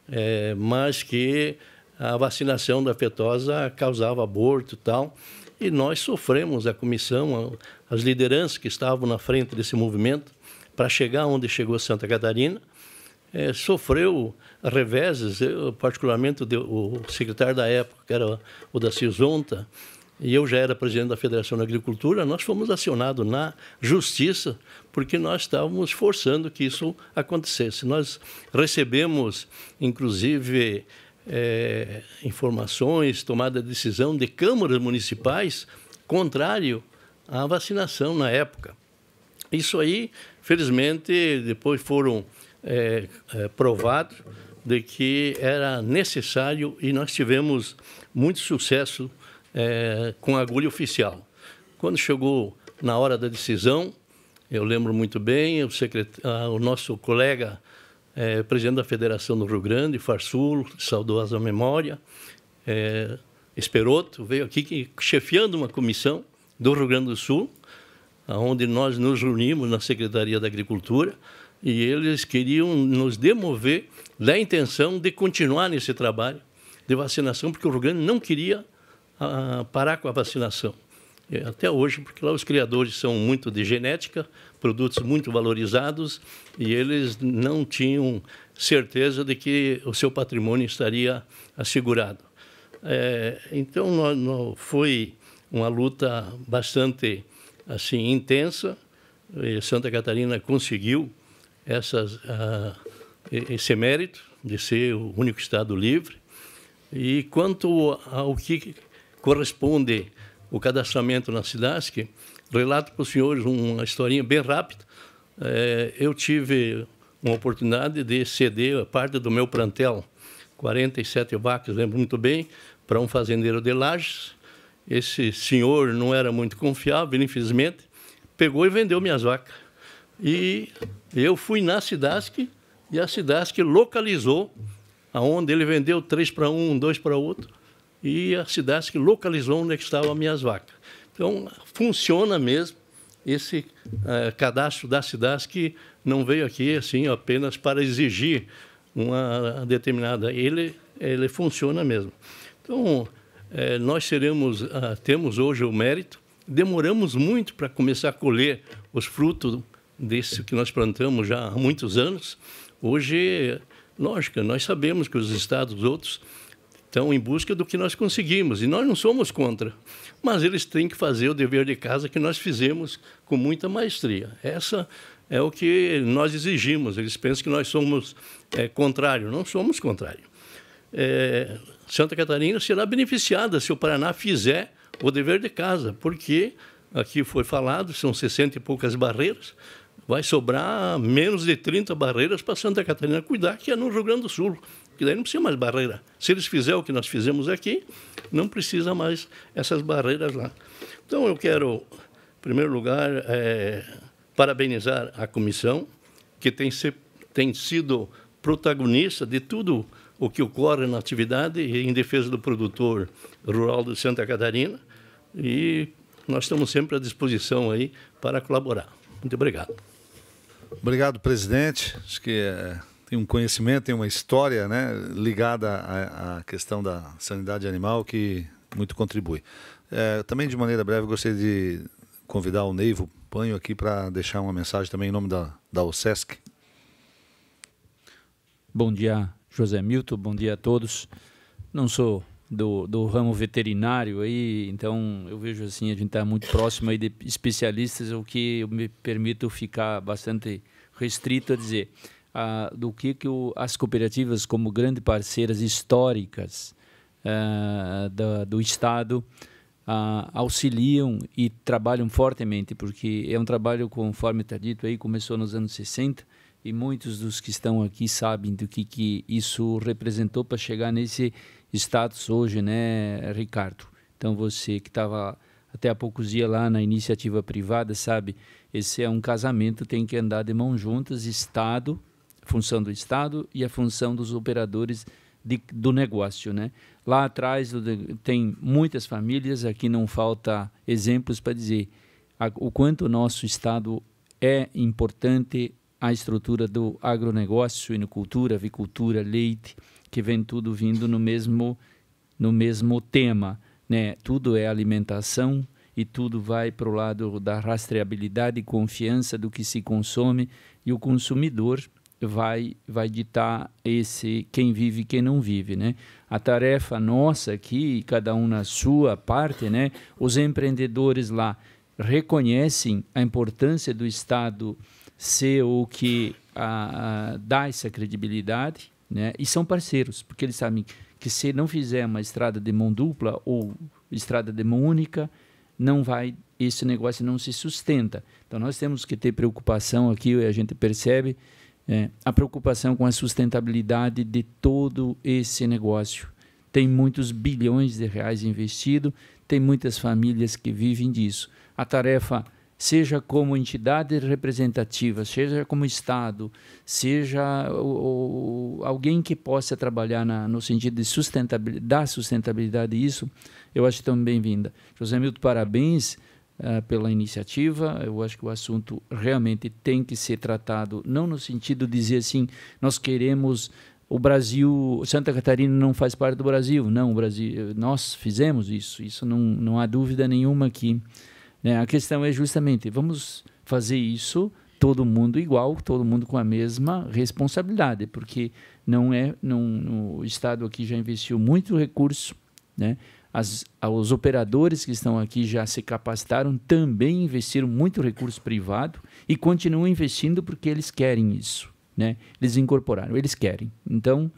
é, mas que a vacinação da fetosa causava aborto e tal. E nós sofremos, a comissão, as lideranças que estavam na frente desse movimento, para chegar onde chegou Santa Catarina, é, sofreu reveses, eu, particularmente o, o, secretário da época, que era o da Cisonta, e eu já era presidente da Federação da Agricultura, nós fomos acionados na justiça porque nós estávamos forçando que isso acontecesse. Nós recebemos, inclusive, é, informações, tomada de decisão de câmaras municipais contrário à vacinação na época. Isso aí, felizmente, depois foram é, é, provados de que era necessário e nós tivemos muito sucesso é, com agulha oficial. Quando chegou na hora da decisão, eu lembro muito bem, o, o nosso colega, é, presidente da Federação do Rio Grande, Farsul, saudosa memória, eh, Esperoto, veio aqui que, chefiando uma comissão do Rio Grande do Sul, onde nós nos reunimos na Secretaria da Agricultura, e eles queriam nos demover da intenção de continuar nesse trabalho de vacinação, porque o Rio Grande não queria a, parar com a vacinação. É, até hoje, porque lá os criadores são muito de genética, produtos muito valorizados, e eles não tinham certeza de que o seu patrimônio estaria assegurado. É, então, não, foi uma luta bastante assim intensa. Santa Catarina conseguiu essas, esse mérito de ser o único estado livre. E quanto ao que corresponde o cadastramento na SIDASC, relato para os senhores uma historinha bem rápida. É, eu tive uma oportunidade de ceder parte do meu plantel, 47 vacas, lembro muito bem, para um fazendeiro de Lages. Esse senhor não era muito confiável, infelizmente, pegou e vendeu minhas vacas. E eu fui na Sidasc e a Sidasc localizou aonde ele vendeu três para um, dois para outro e a cidade que localizou onde é que estavam as minhas vacas. Então, funciona mesmo esse eh, cadastro das cidades que não veio aqui assim apenas para exigir uma determinada. Ele, ele funciona mesmo. Então, eh, nós seremos, ah, temos hoje o mérito, demoramos muito para começar a colher os frutos desse que nós plantamos já há muitos anos. Hoje, lógico, nós sabemos que os estados outros estão em busca do que nós conseguimos e nós não somos contra, mas eles têm que fazer o dever de casa que nós fizemos com muita maestria. Essa é o que nós exigimos. Eles pensam que nós somos é, contrário, não somos contrário. É, Santa Catarina será beneficiada se o Paraná fizer o dever de casa, porque aqui foi falado, são 60 e poucas barreiras, vai sobrar menos de 30 barreiras para Santa Catarina cuidar, que é no Rio Grande do Sul porque daí não precisa mais barreira. Se eles fizerem o que nós fizemos aqui, não precisa mais essas barreiras lá. Então, eu quero, em primeiro lugar, é, parabenizar a comissão, que tem, se, tem sido protagonista de tudo o que ocorre na atividade em defesa do produtor rural de Santa Catarina. E nós estamos sempre à disposição aí para colaborar. Muito obrigado. Obrigado, presidente. Acho que é tem um conhecimento, tem uma história né, ligada à, à questão da sanidade animal que muito contribui. É, também, de maneira breve, gostaria de convidar o Neivo Panho aqui para deixar uma mensagem também em nome da, da OSESC. Bom dia, José Milton, bom dia a todos. Não sou do, do ramo veterinário aí, então eu vejo assim, a gente está muito próximo aí de especialistas, o que eu me permito ficar bastante restrito a dizer do que, que o, as cooperativas, como grandes parceiras históricas eh, da, do Estado, auxiliam e trabalham fortemente, porque é um trabalho, conforme está dito aí, começou nos anos 60 e muitos dos que estão aqui sabem do que, que isso representou para chegar nesse status hoje, né, Ricardo? Então, você que estava até há poucos dias lá na iniciativa privada, sabe? Esse é um casamento, tem que andar de mãos juntas, Estado, função do Estado e a função dos operadores de, do negócio. Né? Lá atrás tem muitas famílias, aqui não falta exemplos para dizer a, o quanto o nosso Estado é importante a estrutura do agronegócio, inocultura, avicultura, leite, que vem tudo vindo no mesmo, no mesmo tema. Né? Tudo é alimentação e tudo vai para o lado da rastreabilidade e confiança do que se consome e o consumidor vai, vai ditar esse quem vive e quem não vive, né? A tarefa nossa aqui, cada um na sua parte, né? Os empreendedores lá reconhecem a importância do Estado ser o que a, a, dá essa credibilidade, né? E são parceiros, porque eles sabem que se não fizer uma estrada de mão dupla ou estrada de mão única, não vai esse negócio não se sustenta. Então nós temos que ter preocupação aqui, e a gente percebe é, a preocupação com a sustentabilidade de todo esse negócio. Tem muitos bilhões de reais investido, tem muitas famílias que vivem disso. A tarefa, seja como entidade representativa, seja como Estado, seja o, o, alguém que possa trabalhar na, no sentido de sustentabilidade, da sustentabilidade, isso eu acho tão bem-vinda. José Milton, parabéns eh, pela iniciativa. Eu acho que o assunto realmente tem que ser tratado, não no sentido de dizer assim, nós queremos o Brasil, Santa Catarina não faz parte do Brasil. Não, o Brasil, nós fizemos isso. Isso não, não há dúvida nenhuma aqui. Né? A questão é justamente, vamos fazer isso todo mundo igual, todo mundo com a mesma responsabilidade, porque não é, não, o Estado aqui já investiu muito recurso, né? As, os operadores que estão aqui já se capacitaram, também investiram muito recurso privado e continuam investindo porque eles querem isso. Né? Eles incorporaram, eles querem. Então,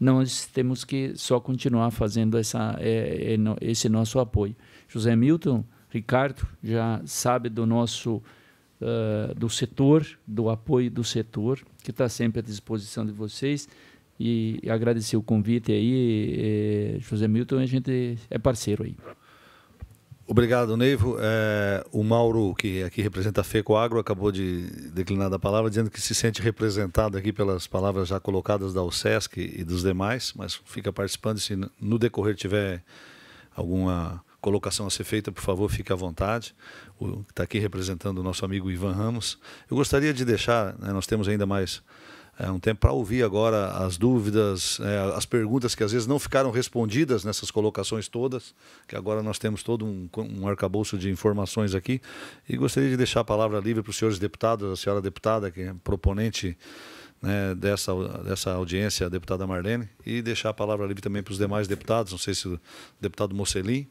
nós temos que só continuar fazendo essa, é, é, no, esse nosso apoio. José Milton, Ricardo, já sabe do nosso uh, do setor, do apoio do setor, que está sempre à disposição de vocês. E agradecer o convite aí, eh, José Milton, a gente é parceiro aí. Obrigado, Neivo. É, o Mauro, que aqui representa a FECO Agro, acabou de declinar da palavra, dizendo que se sente representado aqui pelas palavras já colocadas da USESC e dos demais, mas fica participando. Se no decorrer tiver alguma colocação a ser feita, por favor, fique à vontade. está aqui representando o nosso amigo Ivan Ramos. Eu gostaria de deixar, né, nós temos ainda mais é, um tempo para ouvir agora as dúvidas, é, as perguntas que às vezes não ficaram respondidas nessas colocações todas, que agora nós temos todo um, um arcabouço de informações aqui. E gostaria de deixar a palavra livre para os senhores deputados, a senhora deputada, que é proponente né, dessa, dessa audiência, a deputada Marlene, e deixar a palavra livre também para os demais deputados, não sei se o deputado Mocelin,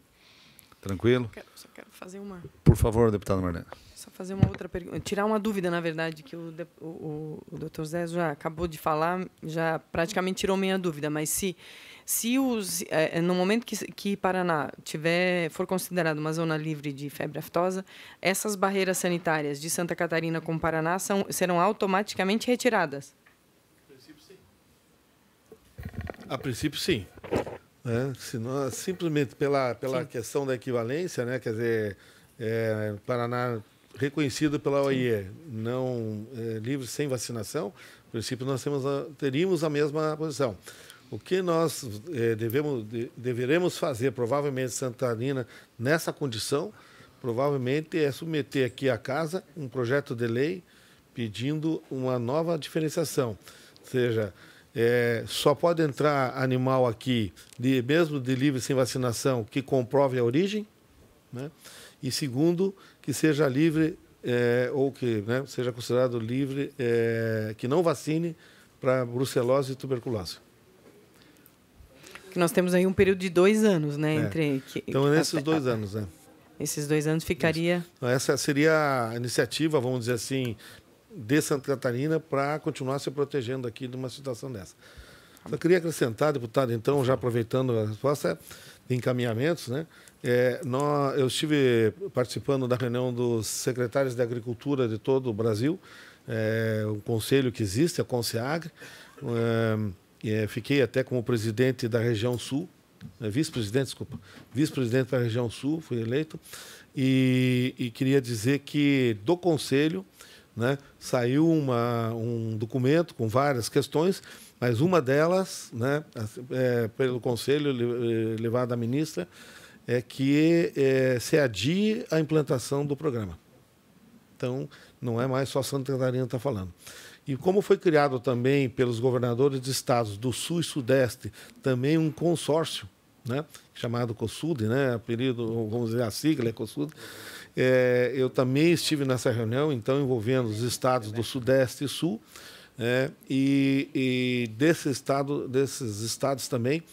tranquilo? Quero, só quero fazer uma... Por favor, deputada Marlene fazer uma outra pergunta, tirar uma dúvida, na verdade, que o, o, o Dr. Zé já acabou de falar, já praticamente tirou meia dúvida, mas se, se os, é, é, no momento que, que Paraná tiver, for considerado uma zona livre de febre aftosa, essas barreiras sanitárias de Santa Catarina com Paraná são, serão automaticamente retiradas? A princípio, sim. É, se simplesmente pela, pela sim. questão da equivalência, né, quer dizer, é, Paraná reconhecido pela OIE, não é, livre sem vacinação, no princípio nós temos a, teríamos a mesma posição. O que nós é, devemos, de, deveremos fazer, provavelmente, Santa Anina, nessa condição, provavelmente é submeter aqui à casa um projeto de lei pedindo uma nova diferenciação. Ou seja, é, só pode entrar animal aqui, de, mesmo de livre sem vacinação, que comprove a origem, né? E segundo, que seja livre é, ou que né, seja considerado livre, é, que não vacine para brucelose e tuberculose. Que nós temos aí um período de dois anos, né? É. Entre, que, então, que, nesses a, dois a, anos, né? Esses dois anos ficaria. Então, essa seria a iniciativa, vamos dizer assim, de Santa Catarina para continuar se protegendo aqui de uma situação dessa. Só queria acrescentar, deputado, então, já aproveitando a resposta de encaminhamentos, né? É, nós, eu estive participando da reunião dos secretários de Agricultura de todo o Brasil, é, um conselho que existe, a Conseagre. É, é, fiquei até como presidente da região sul, né, vice-presidente, desculpa, vice-presidente da região sul, fui eleito. E, e queria dizer que do conselho né, saiu uma, um documento com várias questões, mas uma delas, né, é, pelo conselho eh, levado à ministra, é que é, se adie a implantação do programa. Então, não é mais só Santa Catarina está falando. E como foi criado também pelos governadores de estados do Sul e Sudeste, também um consórcio, né, chamado COSUD, né, apelido, vamos dizer a sigla é COSUD, é, eu também estive nessa reunião, então envolvendo os estados do Sudeste e Sul, é, e, e desse estado, desses estados também,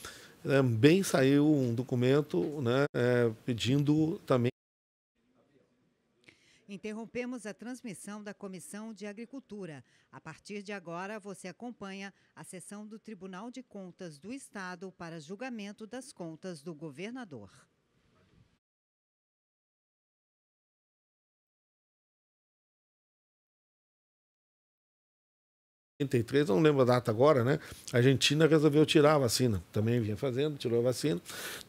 também é, saiu um documento né, é, pedindo também. Interrompemos a transmissão da Comissão de Agricultura. A partir de agora, você acompanha a sessão do Tribunal de Contas do Estado para julgamento das contas do governador. 83, não lembro a data agora, né? A Argentina resolveu tirar a vacina. Também vinha fazendo, tirou a vacina.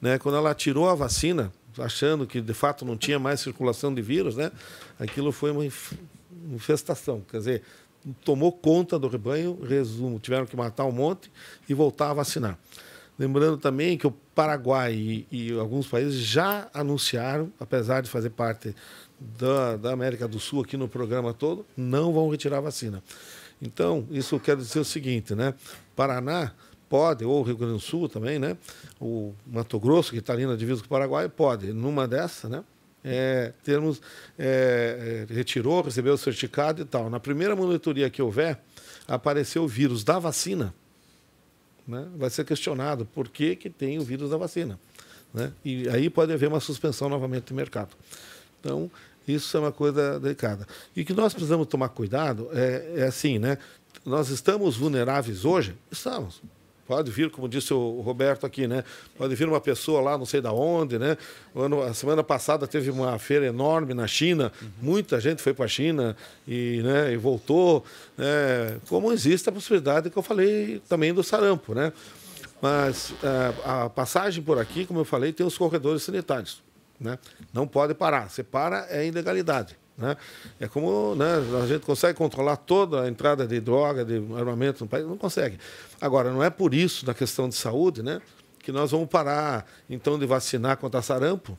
Né? Quando ela tirou a vacina, achando que de fato não tinha mais circulação de vírus, né? Aquilo foi uma infestação. Quer dizer, tomou conta do rebanho, resumo, tiveram que matar um monte e voltar a vacinar. Lembrando também que o Paraguai e, e alguns países já anunciaram, apesar de fazer parte da, da América do Sul aqui no programa todo, não vão retirar a vacina. Então, isso quer dizer o seguinte, né? Paraná pode, ou Rio Grande do Sul também, né? O Mato Grosso, que está ali na divisa com o Paraguai, pode, numa dessa, né? É, termos, é, é, retirou, recebeu o certificado e tal. Na primeira monitoria que houver, apareceu o vírus da vacina. Né? Vai ser questionado por que, que tem o vírus da vacina. Né? E aí pode haver uma suspensão novamente do mercado. Então, isso é uma coisa delicada. E que nós precisamos tomar cuidado é, é assim, né? Nós estamos vulneráveis hoje? Estamos. Pode vir, como disse o Roberto aqui, né? Pode vir uma pessoa lá, não sei da onde, né? Ano, a semana passada teve uma feira enorme na China, muita gente foi para a China e, né, e voltou. Né? Como existe a possibilidade que eu falei também do sarampo, né? Mas eh, a passagem por aqui, como eu falei, tem os corredores sanitários. Né? Não pode parar. Se para, é ilegalidade. Né? É como né, a gente consegue controlar toda a entrada de droga, de armamento no país, não consegue. Agora, não é por isso, na questão de saúde, né, que nós vamos parar, então, de vacinar contra sarampo,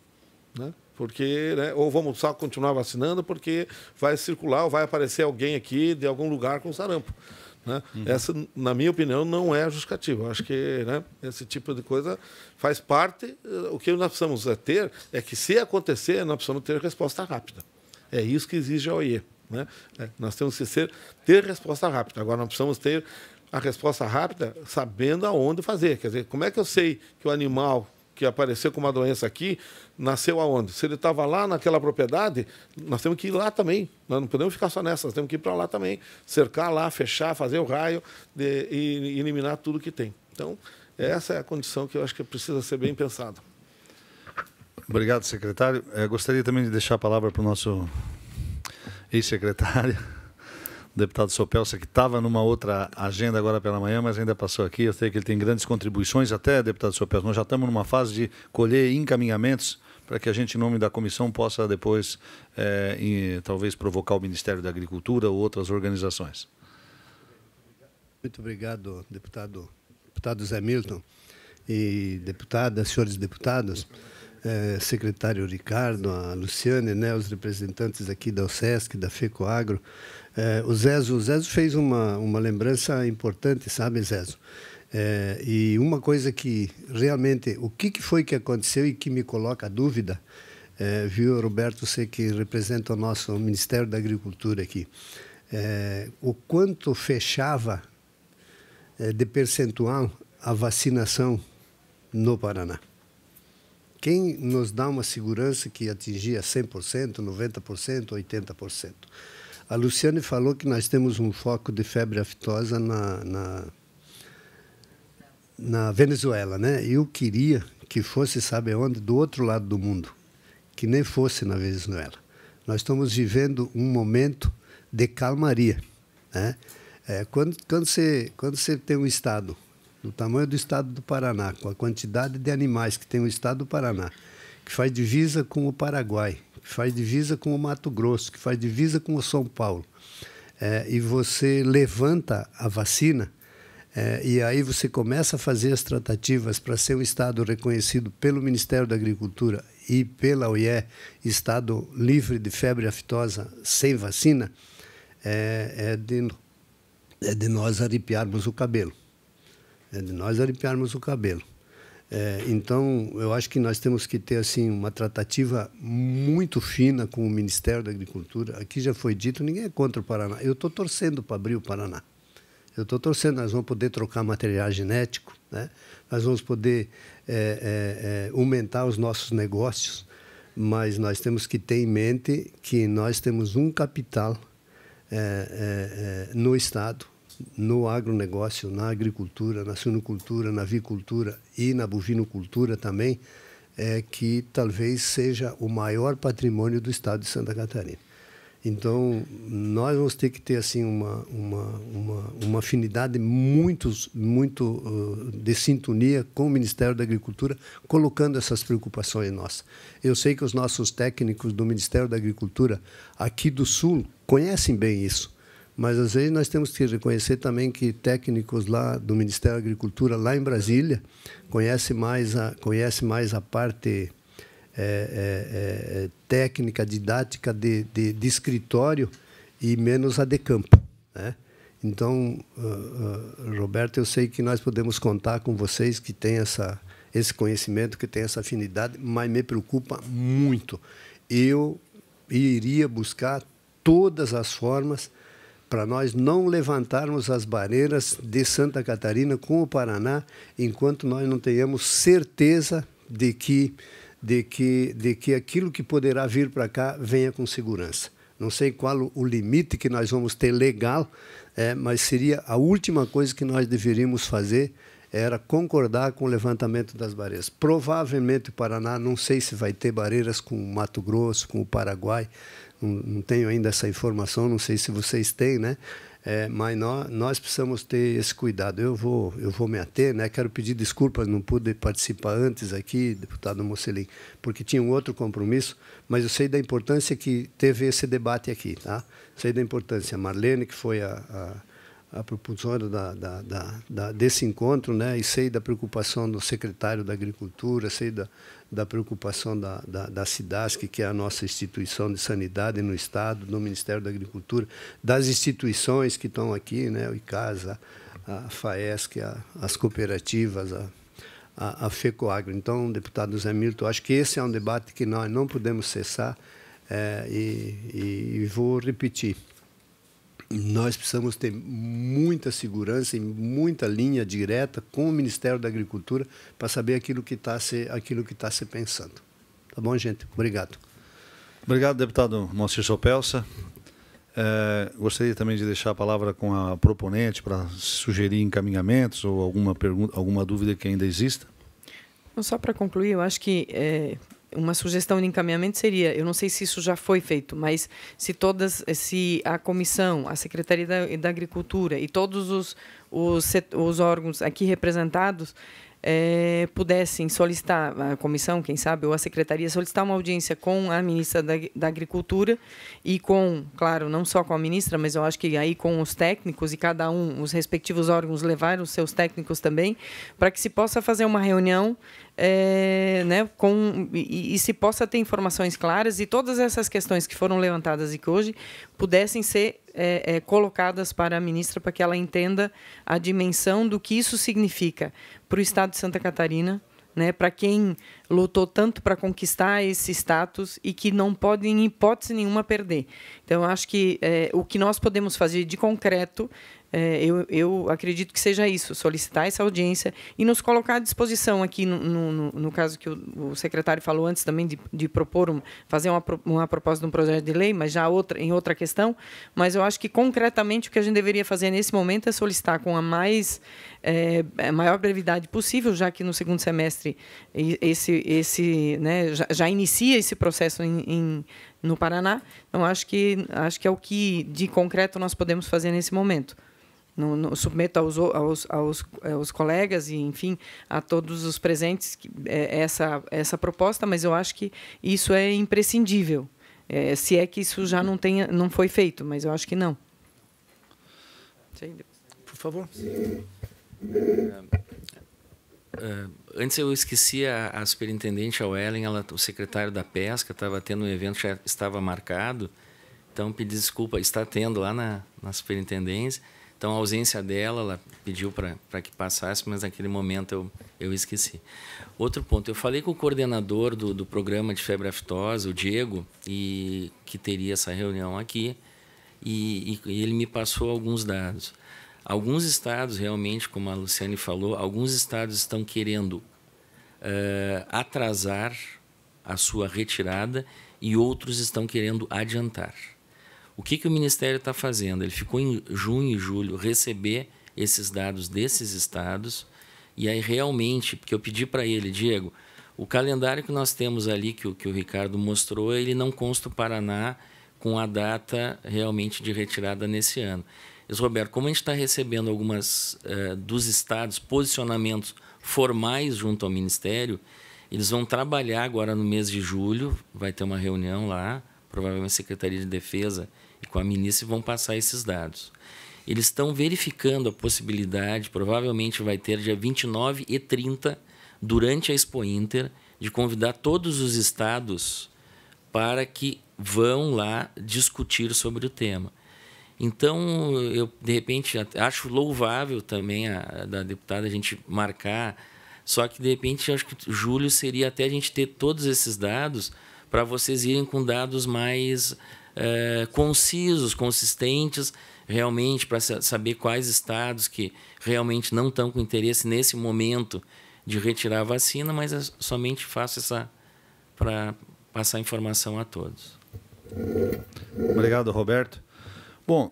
né? porque né, ou vamos só continuar vacinando porque vai circular ou vai aparecer alguém aqui de algum lugar com sarampo. Né? Uhum. Essa, na minha opinião, não é justificativa. Eu acho que né, esse tipo de coisa faz parte. Eh, o que nós precisamos é ter é que, se acontecer, nós precisamos ter resposta rápida. É isso que exige a OIE. Né? É, nós temos que ser, ter resposta rápida. Agora, nós precisamos ter a resposta rápida sabendo aonde fazer. Quer dizer, como é que eu sei que o animal que apareceu com uma doença aqui, nasceu aonde? Se ele estava lá naquela propriedade, nós temos que ir lá também. Nós né? não podemos ficar só nessa, nós temos que ir para lá também, cercar lá, fechar, fazer o raio de, e eliminar tudo que tem. Então, essa é a condição que eu acho que precisa ser bem pensada. Obrigado, secretário. Eu eh, gostaria também de deixar a palavra para o nosso ex-secretário deputado Sopelsa, que estava numa outra agenda agora pela manhã, mas ainda passou aqui. Eu sei que ele tem grandes contribuições, até, deputado Sopelsa. Nós já estamos numa fase de colher encaminhamentos para que a gente, em nome da comissão, possa depois, é, eh, em, talvez, provocar o Ministério da Agricultura ou outras organizações. Muito obrigado, deputado, deputado Zé Milton e deputadas, senhores deputados, eh, secretário Ricardo, a Luciane, né, os representantes aqui da OSESC, da FECOAGro, é, o Zezo, o Zezo fez uma, uma lembrança importante, sabe, Zezo? É, e uma coisa que realmente, o que, que foi que aconteceu e que me coloca a dúvida, é, viu, Roberto, você que representa o nosso Ministério da Agricultura aqui, é, o quanto fechava é, de percentual a vacinação no Paraná. Quem nos dá uma segurança que atingia 100%, 90%, 80%? A Luciane falou que nós temos um foco de febre aftosa na, na, na Venezuela, né? Eu queria que fosse, sabe onde? Do outro lado do mundo, que nem fosse na Venezuela. Nós estamos vivendo um momento de calmaria, né? É, quando, quando, você, quando você tem um estado do tamanho do estado do Paraná, com a quantidade de animais que tem o estado do Paraná, que faz divisa com o Paraguai, que faz divisa com o Mato Grosso, que faz divisa com o São Paulo, é, e você levanta a vacina, é, e aí você começa a fazer as tratativas para ser um Estado reconhecido pelo Ministério da Agricultura e pela OIE, Estado livre de febre aftosa sem vacina, é, é, de, é de nós arrepiarmos o cabelo. É de nós arrepiarmos o cabelo. É, então, eu acho que nós temos que ter assim uma tratativa muito fina com o Ministério da Agricultura. Aqui já foi dito, ninguém é contra o Paraná. Eu estou torcendo para abrir o Paraná. Eu estou torcendo, nós vamos poder trocar material genético, né? nós vamos poder é, é, é, aumentar os nossos negócios, mas nós temos que ter em mente que nós temos um capital é, é, no Estado no agronegócio, na agricultura, na suinocultura, na avicultura e na bovinocultura também, é que talvez seja o maior patrimônio do estado de Santa Catarina. Então, nós vamos ter que ter assim uma, uma, uma, uma afinidade muito, muito uh, de sintonia com o Ministério da Agricultura, colocando essas preocupações nossas. Eu sei que os nossos técnicos do Ministério da Agricultura aqui do Sul conhecem bem isso mas às vezes nós temos que reconhecer também que técnicos lá do Ministério da Agricultura, lá em Brasília, conhecem mais a, conhece mais a parte é, é, é, técnica, didática de, de, de, escritório e menos a de campo. Né? Então, uh, uh, Roberto, eu sei que nós podemos contar com vocês que têm essa, esse conhecimento, que têm essa afinidade, mas me preocupa muito. Eu iria buscar todas as formas para nós não levantarmos as barreiras de Santa Catarina com o Paraná, enquanto nós não tenhamos certeza de que, de que, de que aquilo que poderá vir para cá venha com segurança. Não sei qual o limite que nós vamos ter legal, é, mas seria a última coisa que nós deveríamos fazer era concordar com o levantamento das barreiras. Provavelmente o Paraná, não sei se vai ter barreiras com o Mato Grosso, com o Paraguai, não tenho ainda essa informação, não sei se vocês têm, né? É, mas nós, nós, precisamos ter esse cuidado. Eu vou, eu vou me ater, né? Quero pedir desculpas, não pude participar antes aqui, deputado Mocelin, porque tinha um outro compromisso, mas eu sei da importância que teve esse debate aqui, tá? Sei da importância. A Marlene, que foi a, a, a propulsora da, da, da, desse encontro, né? E sei da preocupação do secretário da Agricultura, sei da, da preocupação da, da, da SIDASC, que é a nossa instituição de sanidade no Estado, do Ministério da Agricultura, das instituições que estão aqui, né, o ICASA, a FAESC, a, as cooperativas, a, a, a FECOAGRO. Então, deputado Zé Milton, acho que esse é um debate que nós não podemos cessar é, e, e, e vou repetir nós precisamos ter muita segurança e muita linha direta com o Ministério da Agricultura para saber aquilo que está se, aquilo que está se pensando. Tá bom, gente? Obrigado. Obrigado, deputado Monsenhor Sopelsa. É, gostaria também de deixar a palavra com a proponente para sugerir encaminhamentos ou alguma pergunta, alguma dúvida que ainda exista. Só para concluir, eu acho que é, uma sugestão de encaminhamento seria, eu não sei se isso já foi feito, mas se todas, se a comissão, a Secretaria da, da Agricultura e todos os, os, os órgãos aqui representados é, pudessem solicitar, a comissão, quem sabe, ou a secretaria, solicitar uma audiência com a ministra da, da, Agricultura e com, claro, não só com a ministra, mas eu acho que aí com os técnicos e cada um, os respectivos órgãos levar os seus técnicos também, para que se possa fazer uma reunião é, né, com, e, e, se possa ter informações claras e todas essas questões que foram levantadas e que hoje pudessem ser é, é, colocadas para a ministra para que ela entenda a dimensão do que isso significa para o Estado de Santa Catarina, né, para quem lutou tanto para conquistar esse status e que não pode, em hipótese nenhuma, perder. Então, acho que é, o que nós podemos fazer de concreto é, eu, eu, acredito que seja isso, solicitar essa audiência e nos colocar à disposição aqui, no, no, no caso que o, o, secretário falou antes também, de, de propor, um, fazer uma, uma proposta de um projeto de lei, mas já outra, em outra questão. Mas eu acho que, concretamente, o que a gente deveria fazer nesse momento é solicitar com a mais é, maior brevidade possível, já que no segundo semestre esse, esse, né, já, já, inicia esse processo em, em, no Paraná. Então, acho que, acho que é o que de concreto nós podemos fazer nesse momento. No, no, submeto aos, aos, aos, aos, eh, colegas e, enfim, a todos os presentes que, é, essa, essa proposta, mas eu acho que isso é imprescindível. É, se é que isso já não, tenha, não foi feito, mas eu acho que não. Por favor. É, ah, antes eu esqueci a, a superintendente, a Wellen, ela, o secretário da pesca, estava tendo um evento, já estava marcado. Então, pedi desculpa, está tendo lá na, na superintendência. Então, a ausência dela, ela pediu para que passasse, mas naquele momento eu, eu esqueci. Outro ponto, eu falei com o coordenador do, do programa de febre aftosa, o Diego, e que teria essa reunião aqui, e, e ele me passou alguns dados. Alguns estados, realmente, como a Luciane falou, alguns estados estão querendo uh, atrasar a sua retirada e outros estão querendo adiantar. O que, que o Ministério está fazendo? Ele ficou em junho e julho receber esses dados desses estados e aí realmente, porque eu pedi para ele, Diego, o calendário que nós temos ali, que o, que o Ricardo mostrou, ele não consta o Paraná com a data realmente de retirada nesse ano. Mas, Roberto, como a gente está recebendo algumas uh, dos estados posicionamentos formais junto ao Ministério, eles vão trabalhar agora no mês de julho, vai ter uma reunião lá, provavelmente a Secretaria de Defesa e com a ministra, e vão passar esses dados. Eles estão verificando a possibilidade, provavelmente vai ter dia 29 e 30, durante a Expo Inter, de convidar todos os estados para que vão lá discutir sobre o tema. Então, eu, de repente, acho louvável também a, da deputada a gente marcar, só que, de repente, acho que julho seria até a gente ter todos esses dados para vocês irem com dados mais é, concisos, consistentes, realmente, para saber quais estados que realmente não estão com interesse nesse momento de retirar a vacina, mas eu é somente faço essa para passar informação a todos. Obrigado, Roberto. Bom,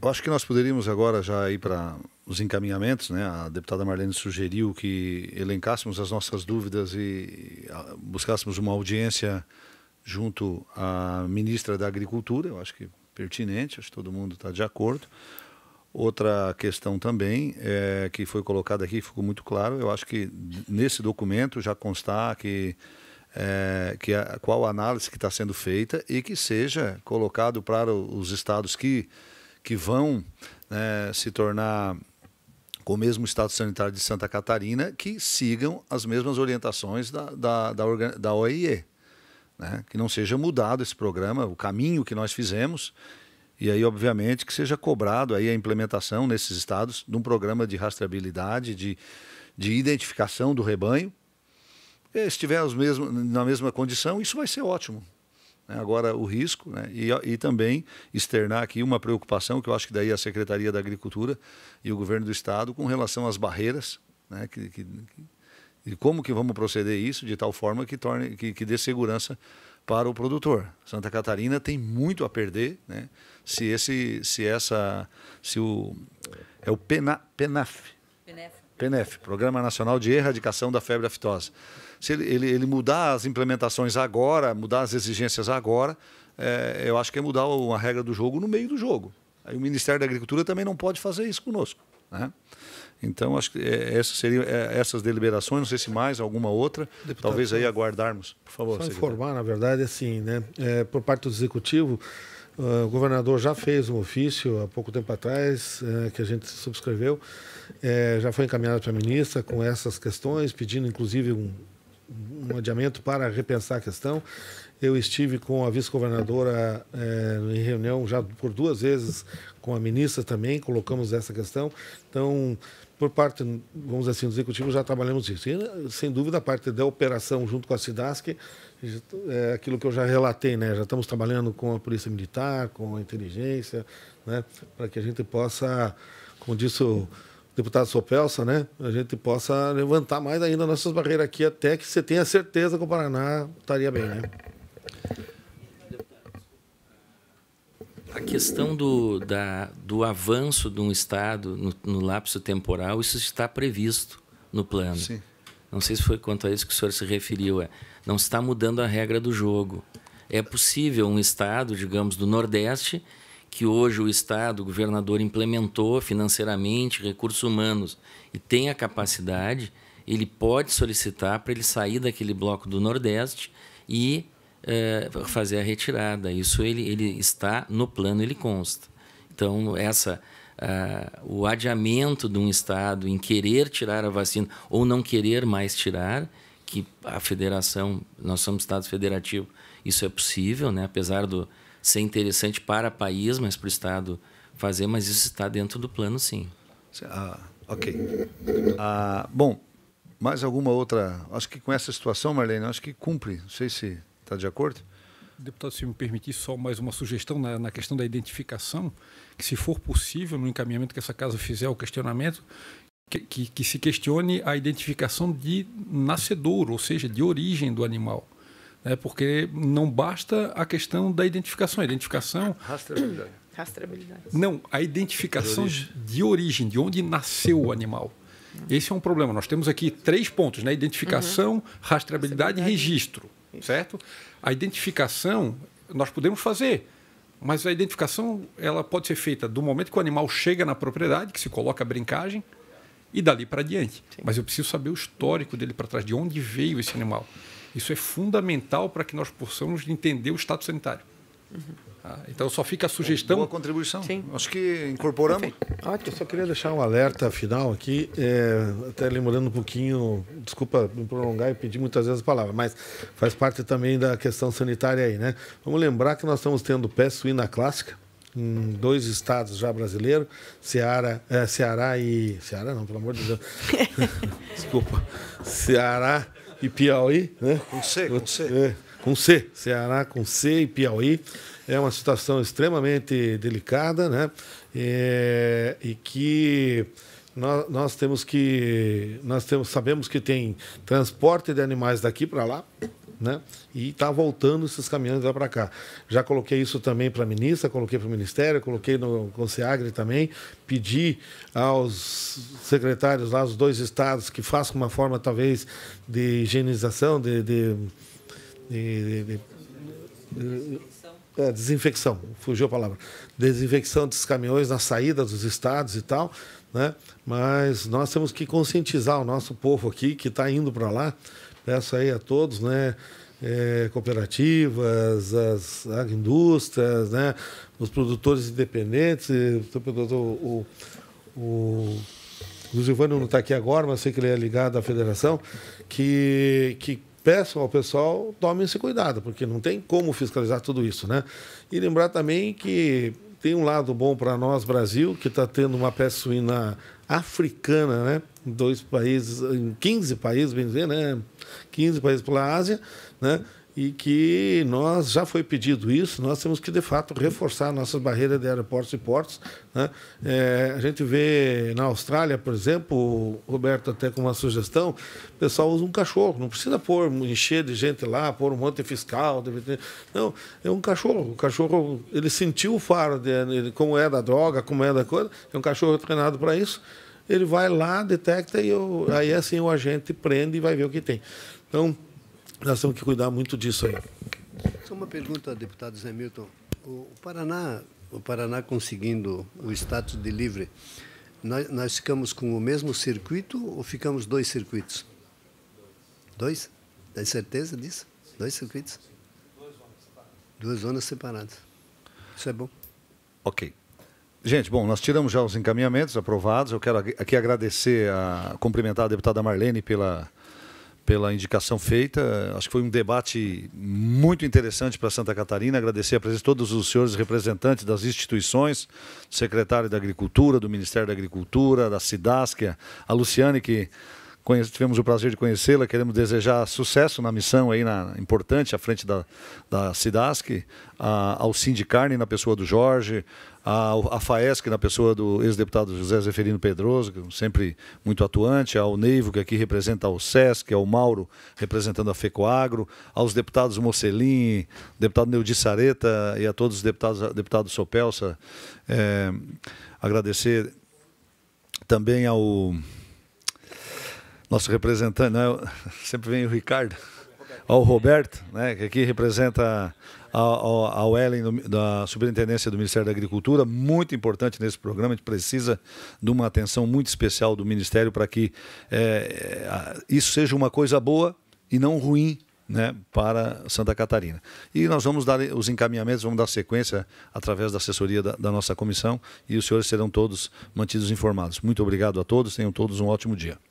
eu acho que nós poderíamos agora já ir para os encaminhamentos, né? A deputada Marlene sugeriu que elencássemos as nossas dúvidas e buscássemos uma audiência junto à ministra da Agricultura, eu acho que pertinente, acho que todo mundo está de acordo. Outra questão também é, que foi colocada aqui, ficou muito claro, eu acho que nesse documento já constar que é, que a, é qual a análise que está sendo feita e que seja colocado para os estados que, que vão né, se tornar com o mesmo estado sanitário de Santa Catarina, que sigam as mesmas orientações da, da, da, da OIE. Né? Que não seja mudado esse programa, o caminho que nós fizemos, e aí, obviamente, que seja cobrado aí a implementação nesses estados de um programa de rastreabilidade, de, de identificação do rebanho, é, estiver os mesmos, na mesma condição, isso vai ser ótimo. Né? Agora, o risco, né? e, e, também externar aqui uma preocupação, que eu acho que daí a Secretaria da Agricultura e o Governo do Estado, com relação às barreiras, né? que, que, e como que vamos proceder isso de tal forma que, torne, que, que dê segurança para o produtor. Santa Catarina tem muito a perder né? se, esse, se essa. Se o, é o Penaf PENAF. Programa Nacional de Erradicação da Febre Aftosa se ele, ele, ele mudar as implementações agora, mudar as exigências agora, é, eu acho que é mudar uma regra do jogo no meio do jogo. Aí o Ministério da Agricultura também não pode fazer isso conosco. Né? Então, acho que é, essa seria, é, essas deliberações, não sei se mais, alguma outra, Deputado, talvez aí aguardarmos, por favor. Só informar, na verdade, assim, né, é, por parte do Executivo, uh, o governador já fez um ofício há pouco tempo atrás, uh, que a gente subscreveu, é, já foi encaminhado para a ministra com essas questões, pedindo inclusive um, um adiamento para repensar a questão. Eu estive com a vice-governadora é, em reunião já por duas vezes com a ministra também, colocamos essa questão. Então, por parte, vamos dizer assim, do executivo, já trabalhamos isso. E, né, sem dúvida, a parte da operação junto com a SIDASC, é eh, aquilo que eu já relatei, né? Já estamos trabalhando com a Polícia Militar, com a inteligência, né? Para que a gente possa, como disse o deputado Sopelsa, né, a gente possa levantar mais ainda nossas barreiras aqui, até que você tenha certeza que o Paraná estaria bem. Né? A questão do, da, do avanço de um Estado no, no lapso temporal, isso está previsto no plano. Sim. Não sei se foi quanto a isso que o senhor se referiu. É, não está mudando a regra do jogo. É possível um Estado, digamos, do Nordeste que hoje o Estado, o governador, implementou financeiramente, recursos humanos e tem a capacidade, ele pode solicitar para ele sair daquele bloco do Nordeste e é, fazer a retirada. Isso ele, ele está no plano, ele consta. Então, essa. Uh, o adiamento de um Estado em querer tirar a vacina ou não querer mais tirar, que a federação, nós somos Estado federativo, isso é possível, né? apesar do, ser interessante para o país, mas para o Estado fazer, mas isso está dentro do plano, sim. Ah, ok. Ah, bom, mais alguma outra? Acho que com essa situação, Marlene, acho que cumpre. Não sei se está de acordo. Deputado, se me permitir só mais uma sugestão na, na, questão da identificação, que se for possível, no encaminhamento que essa casa fizer, o questionamento, que, que, que se questione a identificação de nascedouro, ou seja, de origem do animal é porque não basta a questão da identificação. A identificação. Rastreabilidade. Rastreabilidade. Não, a identificação de origem. de origem, de onde nasceu o animal. Hum. Esse é um problema. Nós temos aqui três pontos: né? identificação, uhum. rastreabilidade e registro. Isso. Certo? A identificação nós podemos fazer, mas a identificação ela pode ser feita do momento que o animal chega na propriedade, que se coloca a brincagem, e dali para diante. Sim. Mas eu preciso saber o histórico dele para trás, de onde veio esse animal. Isso é fundamental para que nós possamos entender o estado sanitário. Uhum. então só fica a sugestão. Boa contribuição. Sim. Acho que incorporamos. Ah, eu só queria deixar um alerta final aqui, é, até lembrando um pouquinho, desculpa me prolongar e pedir muitas vezes a palavra, mas faz parte também da questão sanitária aí, né? Vamos lembrar que nós estamos tendo peste suína clássica, em dois estados já brasileiros, Ceará, é, Ceará e. Ceará não, pelo amor de Deus. Desculpa. Ceará e Piauí, né? Com C, com C. É, com C, Ceará com C e Piauí. É uma situação extremamente delicada, né? É, e que nós, nós, temos que nós temos sabemos que tem transporte de animais daqui para lá né? E está voltando esses caminhões lá para cá. Já coloquei isso também para a ministra, coloquei para o Ministério, coloquei no Conceagre também, pedi aos secretários lá dos dois estados que façam uma forma, talvez, de higienização, de, de, de, de é, desinfecção, fugiu a palavra, desinfecção desses caminhões na saída dos estados e tal, né? Mas nós temos que conscientizar o nosso povo aqui que está indo para lá Peço aí a todos, né? É, cooperativas, as agroindústrias, né? os produtores independentes. O, o, o, o não está aqui agora, mas sei que ele é ligado à federação, que, que peçam ao pessoal, tomem esse cuidado, porque não tem como fiscalizar tudo isso. Né? E lembrar também que tem um lado bom para nós, Brasil, que está tendo uma peça suína africana, né? dois países, em 15 países, bem dizer, né? 15 países pela Ásia, né? E que nós já foi pedido isso, nós temos que de fato reforçar nossas barreiras de aeroportos e portos. Né? É, a gente vê na Austrália, por exemplo, Roberto até com uma sugestão, o pessoal usa um cachorro, não precisa pôr, encher de gente lá, pôr um monte fiscal, não, é um cachorro. O cachorro ele sentiu o faro de, como é da droga, como é da coisa, é um cachorro treinado para isso ele vai lá, detecta e eu, aí assim o agente prende e vai ver o que tem. Então, nós temos que cuidar muito disso aí. Só uma pergunta, deputado Zé Milton. O Paraná, o Paraná conseguindo o status de livre, nós, nós ficamos com o mesmo circuito ou ficamos dois circuitos? Dois? Tem certeza disso? Dois circuitos? Duas zonas separadas. Isso é bom. Ok. Gente, bom, nós tiramos já os encaminhamentos aprovados. Eu quero aqui agradecer, a, cumprimentar a deputada Marlene pela, pela indicação feita. Acho que foi um debate muito interessante para Santa Catarina. Agradecer a presença de todos os senhores representantes das instituições, secretário da Agricultura, do Ministério da Agricultura, da Cidasca, a Luciane, que Conhece, tivemos o prazer de conhecê-la, queremos desejar sucesso na missão aí na importante à frente da, da Cidasc, ao ao Sindicarne na pessoa do Jorge, a, a FAESC na pessoa do ex-deputado José Zeferino Pedroso, é sempre muito atuante, ao Neivo, que aqui representa o SESC, ao Mauro, representando a FECOAGRO, aos deputados Mocelin, deputado Neudi Sareta e a todos os deputados, deputado Sopelsa. É, agradecer também ao nosso representante, não, é? sempre vem o Ricardo, ao Roberto, né, que aqui representa a, a, a Wellen da Superintendência do Ministério da Agricultura, muito importante nesse programa, a gente precisa de uma atenção muito especial do Ministério para que é, é isso seja uma coisa boa e não ruim né, para Santa Catarina. E nós vamos dar os encaminhamentos, vamos dar sequência através da assessoria da, da nossa comissão e os senhores serão todos mantidos informados. Muito obrigado a todos, tenham todos um ótimo dia.